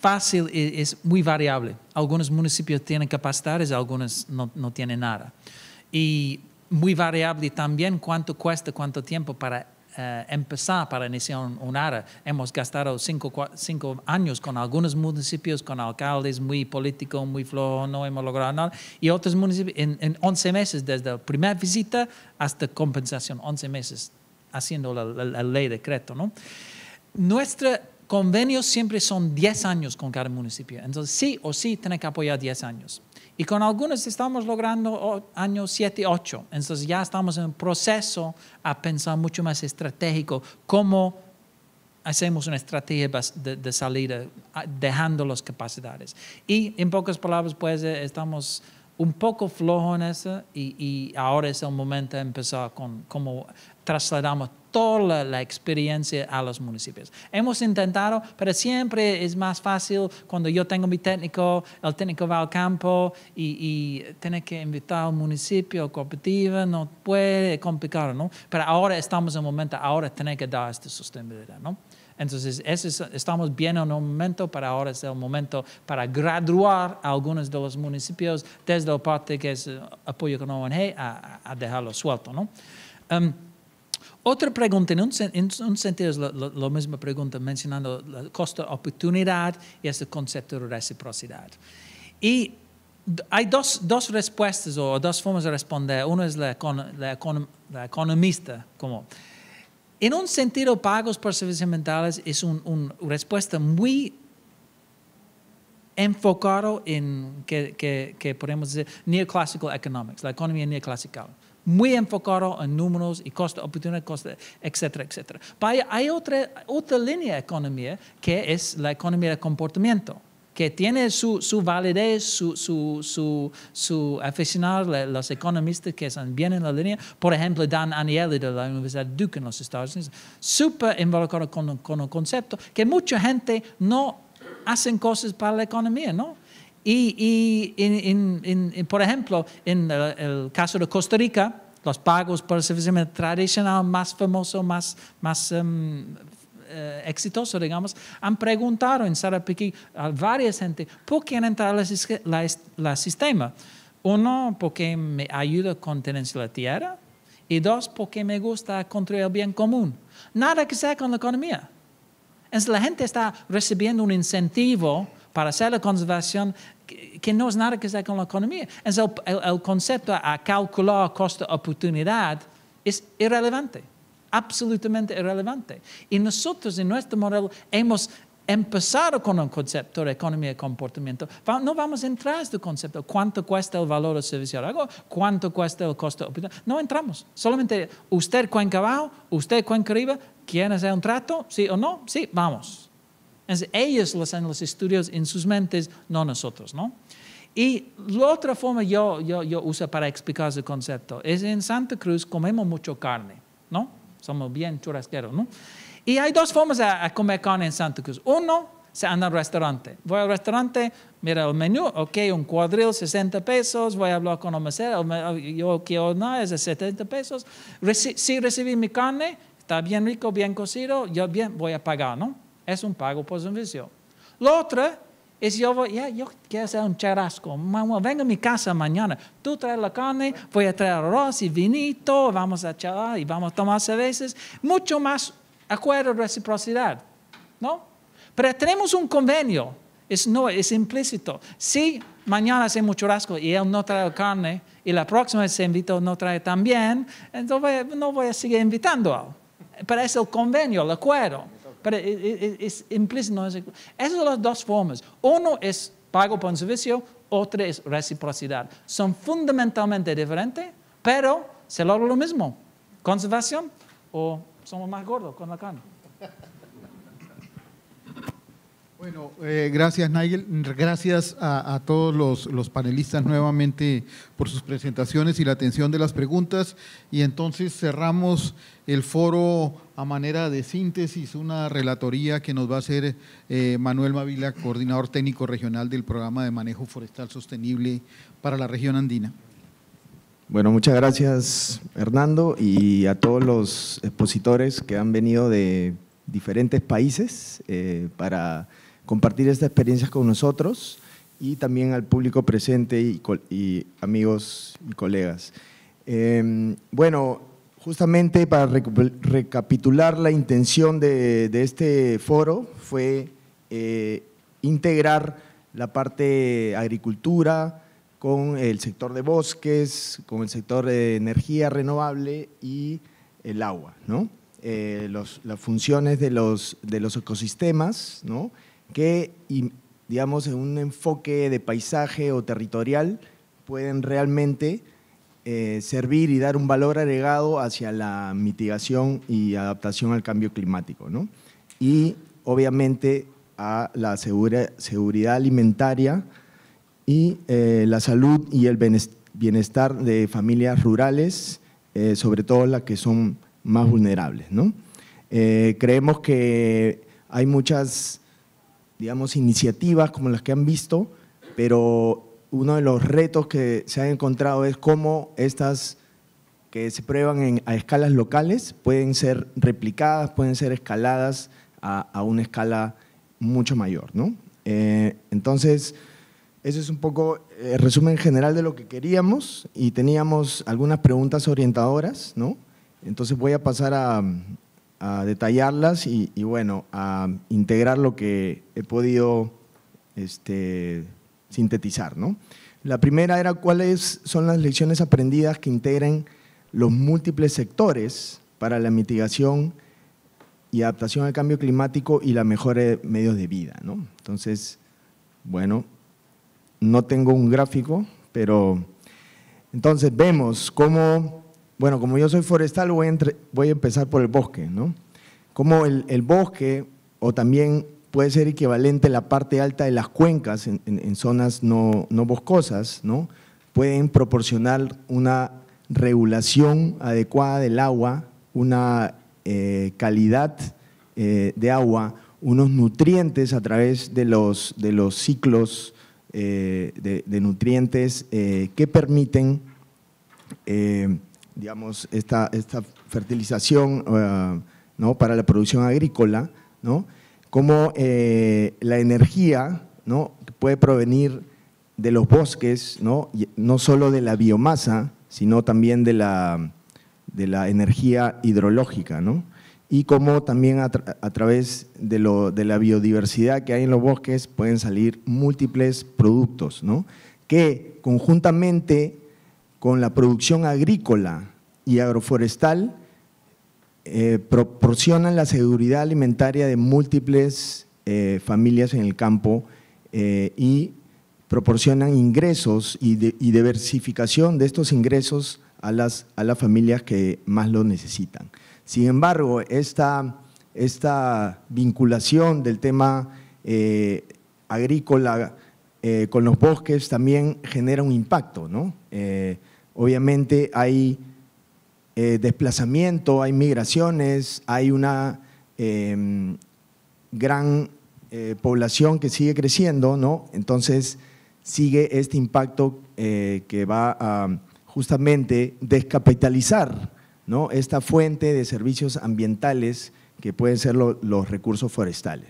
fácil es, muy variable. Algunos municipios tienen capacidades, algunos no, no tienen nada. Y muy variable también cuánto cuesta, cuánto tiempo para eh, empezar para iniciar un, área. Hemos gastado cinco, años con algunos municipios, con alcaldes muy políticos, muy flojos, no hemos logrado nada. Y otros municipios, en, en 11 meses, desde la primera visita hasta compensación, 11 meses haciendo la, ley de ley decreto. ¿no? Nuestros convenios siempre son 10 años con cada municipio. Entonces, sí o sí, tiene que apoyar 10 años. Y con algunos estamos logrando años 7, 8. Entonces ya estamos en un proceso a pensar mucho más estratégico cómo hacemos una estrategia de, de salida ah, dejando las capacidades. Y en pocas palabras, pues eh, estamos un poco flojos en eso y, y ahora es el momento de empezar con cómo trasladamos toda la experiencia a los municipios. Hemos intentado, pero siempre es más fácil cuando yo tengo mi técnico, el técnico va al campo y, tiene que invitar al municipio cooperativa, no puede, complicar, ¿no? Pero ahora estamos en un momento, ahora tiene que dar esta sostenibilidad, ¿no? Entonces, estamos bien en un momento, para ahora es el momento para graduar algunos de los municipios desde la parte que es apoyo con ONG a, dejarlo suelto. ¿no? Um, otra pregunta, en un, sentido es la, misma pregunta, mencionando el costo oportunidad y ese concepto de reciprocidad. Y hay dos, dos, respuestas o dos formas de responder. Una es la, la, economista, como en un sentido pagos por servicios mentales es una respuesta muy enfocado en que, que, que podemos decir neoclassical economics, la economía neoclásica muy enfocado en números y costo oportunidad, costo, etcétera, etcétera. Pero hay otra, línea de economía que es la economía de comportamiento que tiene su, su validez, su, su, su, su aficionado, los economistas que están bien en la línea, por ejemplo, Dan Ariely de la Universidad Duke en los Estados Unidos, súper involucrado con, con un concepto que mucha gente no hacen cosas para la economía, ¿no? Y, y en, en, en, por ejemplo, en el, caso de Costa Rica, los pagos por el servicio tradicional más famoso, más, más em, eh, exitoso, digamos, han preguntado en Sarapiquí a varias gente por qué entrar al sistema. Uno, porque me ayuda con tenencia de la tierra. Y dos, porque me gusta construir el bien común. Nada que sea con la economía. Entonces la gente está recibiendo un incentivo para hacer la conservación que no es nada que sea con la economía. el, concepto a calcular costo-oportunidad es irrelevante, absolutamente irrelevante. Y nosotros en nuestro modelo hemos empezado con un concepto de economía de comportamiento. No vamos a entrar a este concepto. ¿Cuánto cuesta el valor del servicio algo? ¿Cuánto cuesta el costo? oportunidad. No entramos. Solamente usted cuenca abajo, usted cuenca arriba, ¿quién hace un trato? ¿Sí o no? Sí, vamos. Entonces, ellos hacen los estudios en sus mentes, no nosotros, ¿no? Y la otra forma yo, yo, uso para explicar ese concepto es en Santa Cruz comemos mucho carne, ¿no? Somos bien churrasqueros, ¿no? Y hay dos formas de comer carne en Santa Cruz. Uno, se anda al restaurante. Voy al restaurante, mira el menú, ok, un cuadril, 60 pesos, voy a hablar con el mesero, yo quiero una es de 70 pesos. si recibí mi carne, está bien rico, bien cocido, yo bien voy a pagar, ¿no? es un pago por servicio. La otra es yo, yo quiero hacer un charrasco, venga a mi casa mañana, tú traes la carne, voy a traer arroz y vinito, vamos a charlar y vamos a tomar cervezas, mucho más acuerdo de reciprocidad, ¿no? Pero tenemos un convenio, es, no, implícito. Si mañana hace mucho churrasco y él no trae carne y la próxima vez se invitó no trae también, entonces no voy a seguir invitando a él. Pero es el convenio, el acuerdo pero eh, eh, eh, es, implícito. no Esas son las dos formas. Uno es pago por servicio, otra es reciprocidad. Son fundamentalmente diferentes, pero se logra lo mismo. Conservación o somos más gordos con la carne. Bueno, gracias Nigel, gracias a, todos los, los, panelistas nuevamente por sus presentaciones y la atención de las preguntas. Y entonces cerramos el foro a manera de síntesis una relatoría que nos va a hacer eh, Manuel Mavila, coordinador técnico regional del programa de manejo forestal sostenible para la región andina. Bueno, muchas gracias Hernando y a todos los expositores que han venido de diferentes países eh, para compartir esta experiencia con nosotros y también al público presente y, amigos y colegas. Em, bueno, Justamente para recapitular la intención de, este foro fue eh, integrar la parte agricultura con el sector de bosques, con el sector de energía renovable y el agua, ¿no? Eh, las funciones de los, ecosistemas, ¿no? que, digamos, en un enfoque de paisaje o territorial pueden realmente eh, servir y dar un valor agregado hacia la mitigación y adaptación al cambio climático, ¿no? Y obviamente a la seguridad alimentaria y eh, la salud y el bienestar de familias rurales, eh, sobre todo las que son más vulnerables, ¿no? creemos que hay muchas, digamos, iniciativas como las que han visto, pero uno de los retos que se ha encontrado es cómo estas que se prueban a escalas locales pueden ser replicadas, pueden ser escaladas a, una escala mucho mayor. ¿no? Eh, entonces, ese es un poco el eh, resumen general de lo que queríamos y teníamos algunas preguntas orientadoras, ¿no? Entonces voy a pasar a, detallarlas y, y, bueno, a integrar lo que he podido este, sintetizar. ¿no? La primera era cuáles son las lecciones aprendidas que integren los múltiples sectores para la mitigación y adaptación al cambio climático y la mejora de medios de vida. Entonces, bueno, no tengo un gráfico, pero entonces vemos cómo, bueno, como yo soy forestal, voy a, empezar por el bosque, ¿no? Cómo el, el bosque o también puede ser equivalente a la parte alta de las cuencas en, zonas no, no boscosas, ¿no? pueden proporcionar una regulación adecuada del agua, una eh, calidad eh, de agua, unos nutrientes a través de los, de los ciclos eh, de, nutrientes que permiten, digamos, esta, esta fertilización ¿no? para la producción agrícola, ¿no? cómo eh, la energía ¿no? puede provenir de los bosques, ¿no? solo de la biomasa, sino también de la, energía hidrológica, y cómo también a, través de, la biodiversidad que hay en los bosques pueden salir múltiples productos, que conjuntamente con la producción agrícola y agroforestal eh, proporcionan la seguridad alimentaria de múltiples eh, familias en el campo eh, y proporcionan ingresos y, diversificación de estos ingresos a las, a las familias que más lo necesitan. Sin embargo, esta, esta vinculación del tema agrícola con los bosques también genera un impacto. ¿no? obviamente hay eh, desplazamiento, hay migraciones, hay una em, gran eh, población que sigue creciendo, ¿no? Entonces sigue este impacto eh, que va a justamente descapitalizar esta fuente de servicios ambientales que pueden ser los recursos forestales.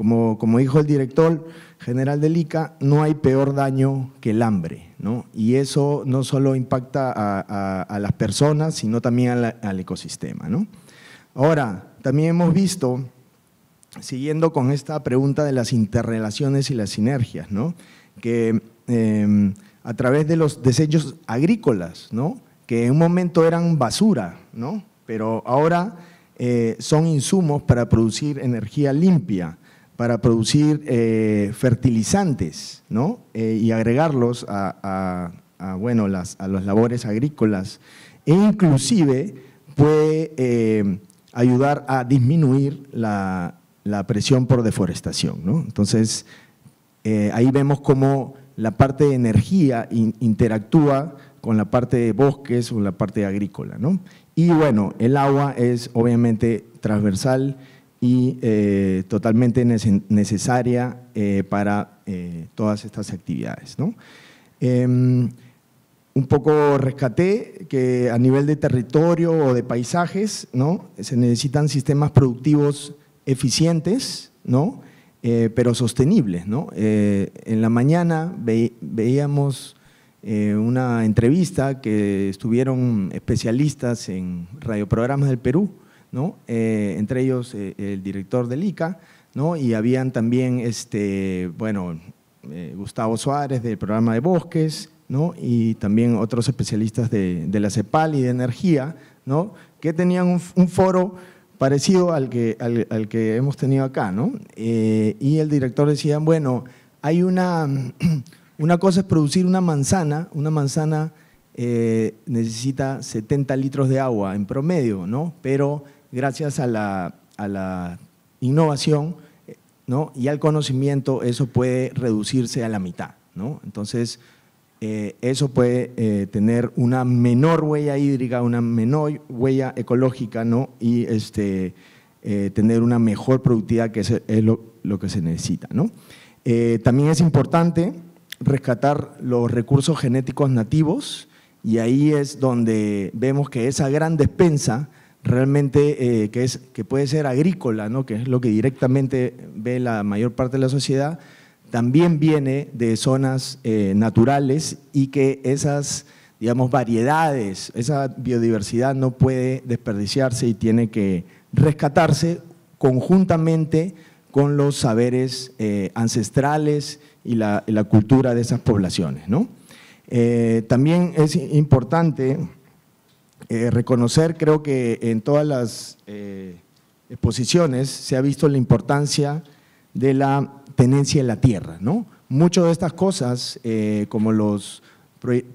Como, dijo el director general del ICA, no hay peor daño que el hambre, ¿no? Y eso no solo impacta a, las personas, sino también al ecosistema, Ahora, también hemos visto, siguiendo con esta pregunta de las interrelaciones y las sinergias, Que em, a través de los desechos agrícolas, Que en un momento eran basura, Pero ahora eh, son insumos para producir energía limpia para producir eh, fertilizantes eh, y agregarlos a, las, labores agrícolas e inclusive puede eh, ayudar a disminuir la, presión por deforestación. Entonces, ahí vemos cómo la parte de energía interactúa con la parte de bosques o la parte agrícola. Y bueno, el agua es obviamente transversal y eh, totalmente necesaria eh, para eh, todas estas actividades. Em, un poco rescaté que a nivel de territorio o de paisajes ¿no? se necesitan sistemas productivos eficientes, ¿no? pero sostenibles. ¿no? en la mañana veíamos una entrevista que estuvieron especialistas en radioprogramas del Perú ¿no? Eh, entre ellos eh, el director del ICA, ¿no? y habían también, este, bueno, eh, Gustavo Suárez del programa de bosques, ¿no? y también otros especialistas de, la CEPAL y de energía, ¿no? que tenían un, foro parecido al que, al, que hemos tenido acá. ¿no? y el director decía, bueno, hay una, [CLEARS THROAT] una cosa es producir una manzana, una manzana necesita 70 litros de agua en promedio, ¿no? pero gracias a la, innovación y al conocimiento, eso puede reducirse a la mitad. Entonces, eh, eso puede eh, tener una menor huella hídrica, una menor huella ecológica y este, eh, tener una mejor productividad, que es, lo, que se necesita. también es importante rescatar los recursos genéticos nativos y ahí es donde vemos que esa gran despensa realmente eh, que, es, que puede ser agrícola, ¿no? que es lo que directamente ve la mayor parte de la sociedad, también viene de zonas eh, naturales y que esas digamos, variedades, esa biodiversidad no puede desperdiciarse y tiene que rescatarse conjuntamente con los saberes eh, ancestrales y la, cultura de esas poblaciones. también es importante eh, reconocer, creo que en todas las eh, exposiciones se ha visto la importancia de la tenencia de la tierra. ¿no? Muchas de estas cosas, eh, como los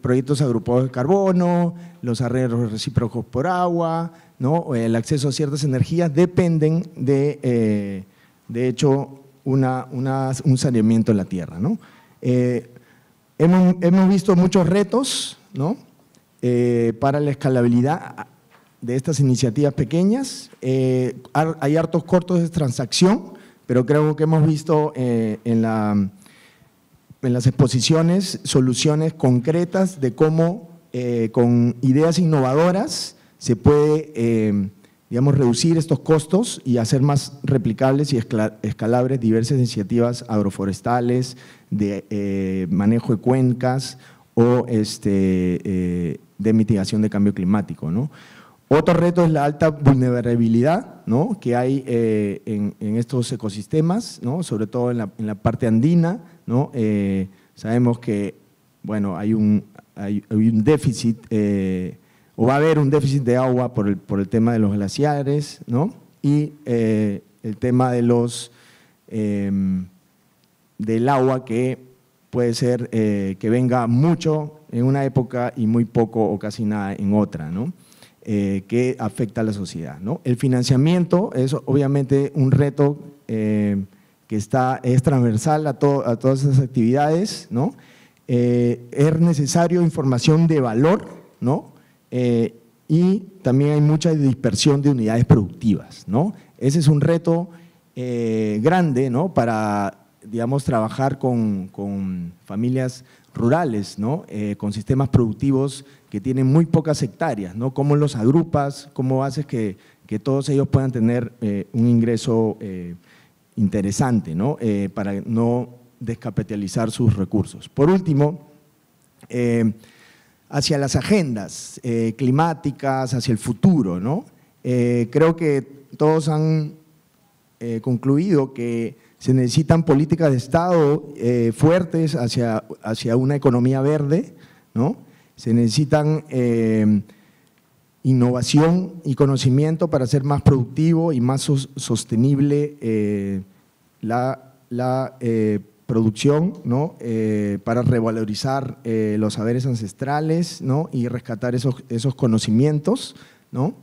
proyectos agrupados de carbono, los arreglos recíprocos por agua, ¿no? el acceso a ciertas energías, dependen de, de hecho, una, un saneamiento de la tierra. ¿no? Hemos, hemos visto muchos retos, ¿no? Eh, para la escalabilidad de estas iniciativas pequeñas. Eh, hay hartos cortos de transacción, pero creo que hemos visto eh, en, las exposiciones soluciones concretas de cómo con ideas innovadoras se puede reducir estos costos y hacer más replicables y escalables diversas iniciativas agroforestales, de manejo de cuencas o este, de mitigación de cambio climático. ¿no? Otro reto es la alta vulnerabilidad ¿no? que hay eh, en, estos ecosistemas, ¿no? sobre todo en la, parte andina. ¿no? Eh, sabemos que bueno, hay, un, un déficit, eh, o va a haber un déficit de agua por el, por el tema de los glaciares ¿no? y el tema de los, em, del agua que puede ser que venga mucho en una época y muy poco o casi nada en otra, ¿no? Eh, que afecta a la sociedad. ¿no? El financiamiento es obviamente un reto eh, que está, es transversal a, todas esas actividades. ¿no? Eh, es necesario información de valor ¿no? y también hay mucha dispersión de unidades productivas. ¿no? Ese es un reto grande ¿no? para digamos, trabajar con familias rurales, ¿no? Eh, con sistemas productivos que tienen muy pocas hectáreas, ¿no? ¿Cómo los agrupas? ¿Cómo haces que, todos ellos puedan tener eh, un ingreso eh, interesante, ¿no? para no descapitalizar sus recursos. Por último, hacia las agendas climáticas, hacia el futuro, ¿no? creo que todos han concluido que se necesitan políticas de Estado eh, fuertes hacia, hacia una economía verde, ¿no? Se necesitan eh, innovación y conocimiento para hacer más productivo y más sostenible eh, la, producción, ¿no? para revalorizar los saberes ancestrales y rescatar esos, esos conocimientos. ¿no?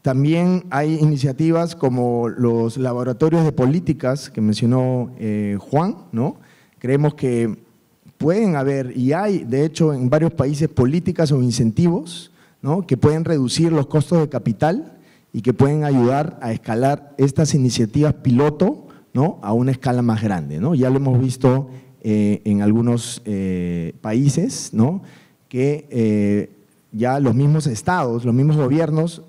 También hay iniciativas como los laboratorios de políticas que mencionó eh, Juan, ¿no? Creemos que pueden haber, y hay de hecho en varios países, políticas o incentivos ¿no? que pueden reducir los costos de capital y que pueden ayudar a escalar estas iniciativas piloto ¿no? a una escala más grande. ¿no? Ya lo hemos visto eh, en algunos eh, países, ¿no? que ya los mismos estados, los mismos gobiernos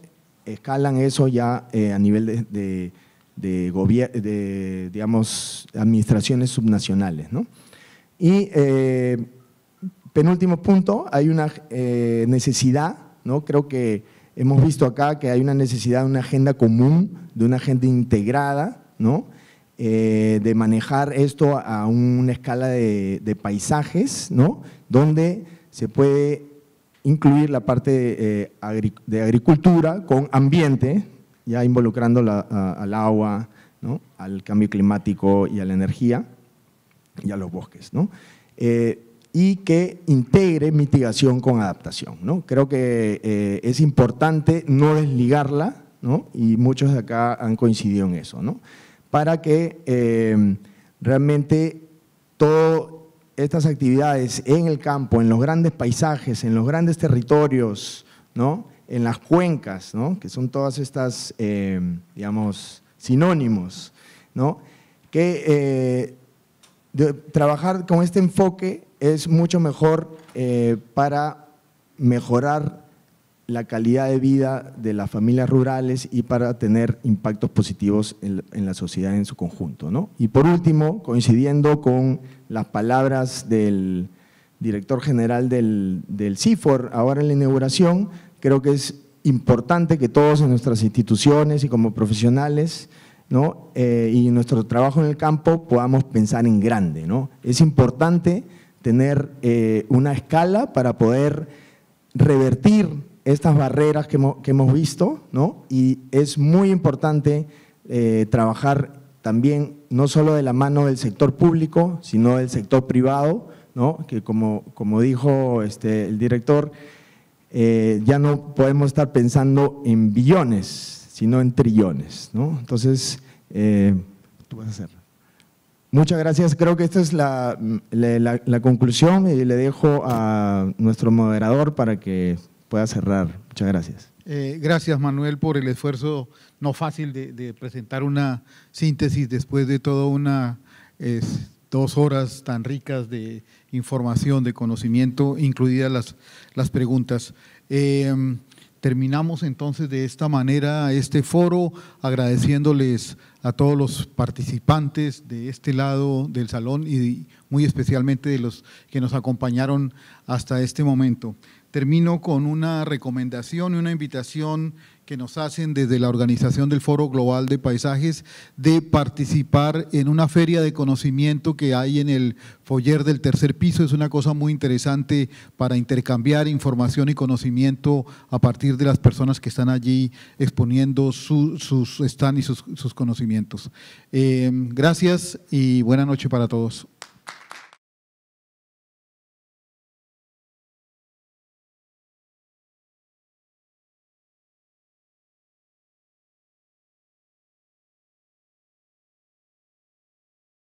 escalan eso ya eh, a nivel de, de, de, digamos, administraciones subnacionales. Y eh, penúltimo punto, hay una eh, necesidad, ¿no? creo que hemos visto acá que hay una necesidad de una agenda común, de una agenda integrada, ¿no? de manejar esto a una escala de, de, paisajes, ¿no? donde se puede incluir la parte eh, de, agricultura con ambiente, ya involucrando al agua, al cambio climático y a la energía y a los bosques. ¿no? Eh, y que integre mitigación con adaptación. ¿no? Creo que eh, es importante no desligarla, ¿no? y muchos de acá han coincidido en eso, ¿no? para que realmente todo estas actividades en el campo, en los grandes paisajes, en los grandes territorios, ¿no? en las cuencas, que son todas estas, eh, digamos, sinónimos, ¿no? que eh, trabajar con este enfoque es mucho mejor eh, para mejorar la calidad de vida de las familias rurales y para tener impactos positivos en, la sociedad en su conjunto. Y por último, coincidiendo con las palabras del director general del, CIFOR, ahora en la inauguración, creo que es importante que todos en nuestras instituciones y como profesionales ¿no? Eh, y nuestro trabajo en el campo podamos pensar en grande. ¿no? Es importante tener eh, una escala para poder revertir estas barreras que hemos, visto, ¿no? Y es muy importante eh, trabajar también no solo de la mano del sector público, sino del sector privado, ¿no? que como, como dijo este, el director, eh, ya no podemos estar pensando en billones, sino en trillones. ¿no? Entonces, eh, tú vas a hacerlo. Muchas gracias, creo que esta es la conclusión y le dejo a nuestro moderador para que pueda cerrar. Muchas gracias. Eh, gracias, Manuel, por el esfuerzo no fácil de, presentar una síntesis después de toda una dos horas tan ricas de información, de conocimiento, incluidas las, las preguntas. Em, terminamos entonces de esta manera este foro, agradeciéndoles a todos los participantes de este lado del salón y muy especialmente de los que nos acompañaron hasta este momento. Termino con una recomendación y una invitación que nos hacen desde la organización del Foro Global de Paisajes de participar en una feria de conocimiento que hay en el foyer del tercer piso. Es una cosa muy interesante para intercambiar información y conocimiento a partir de las personas que están allí exponiendo su, sus stand y sus, conocimientos. Eh, gracias y buena noche para todos.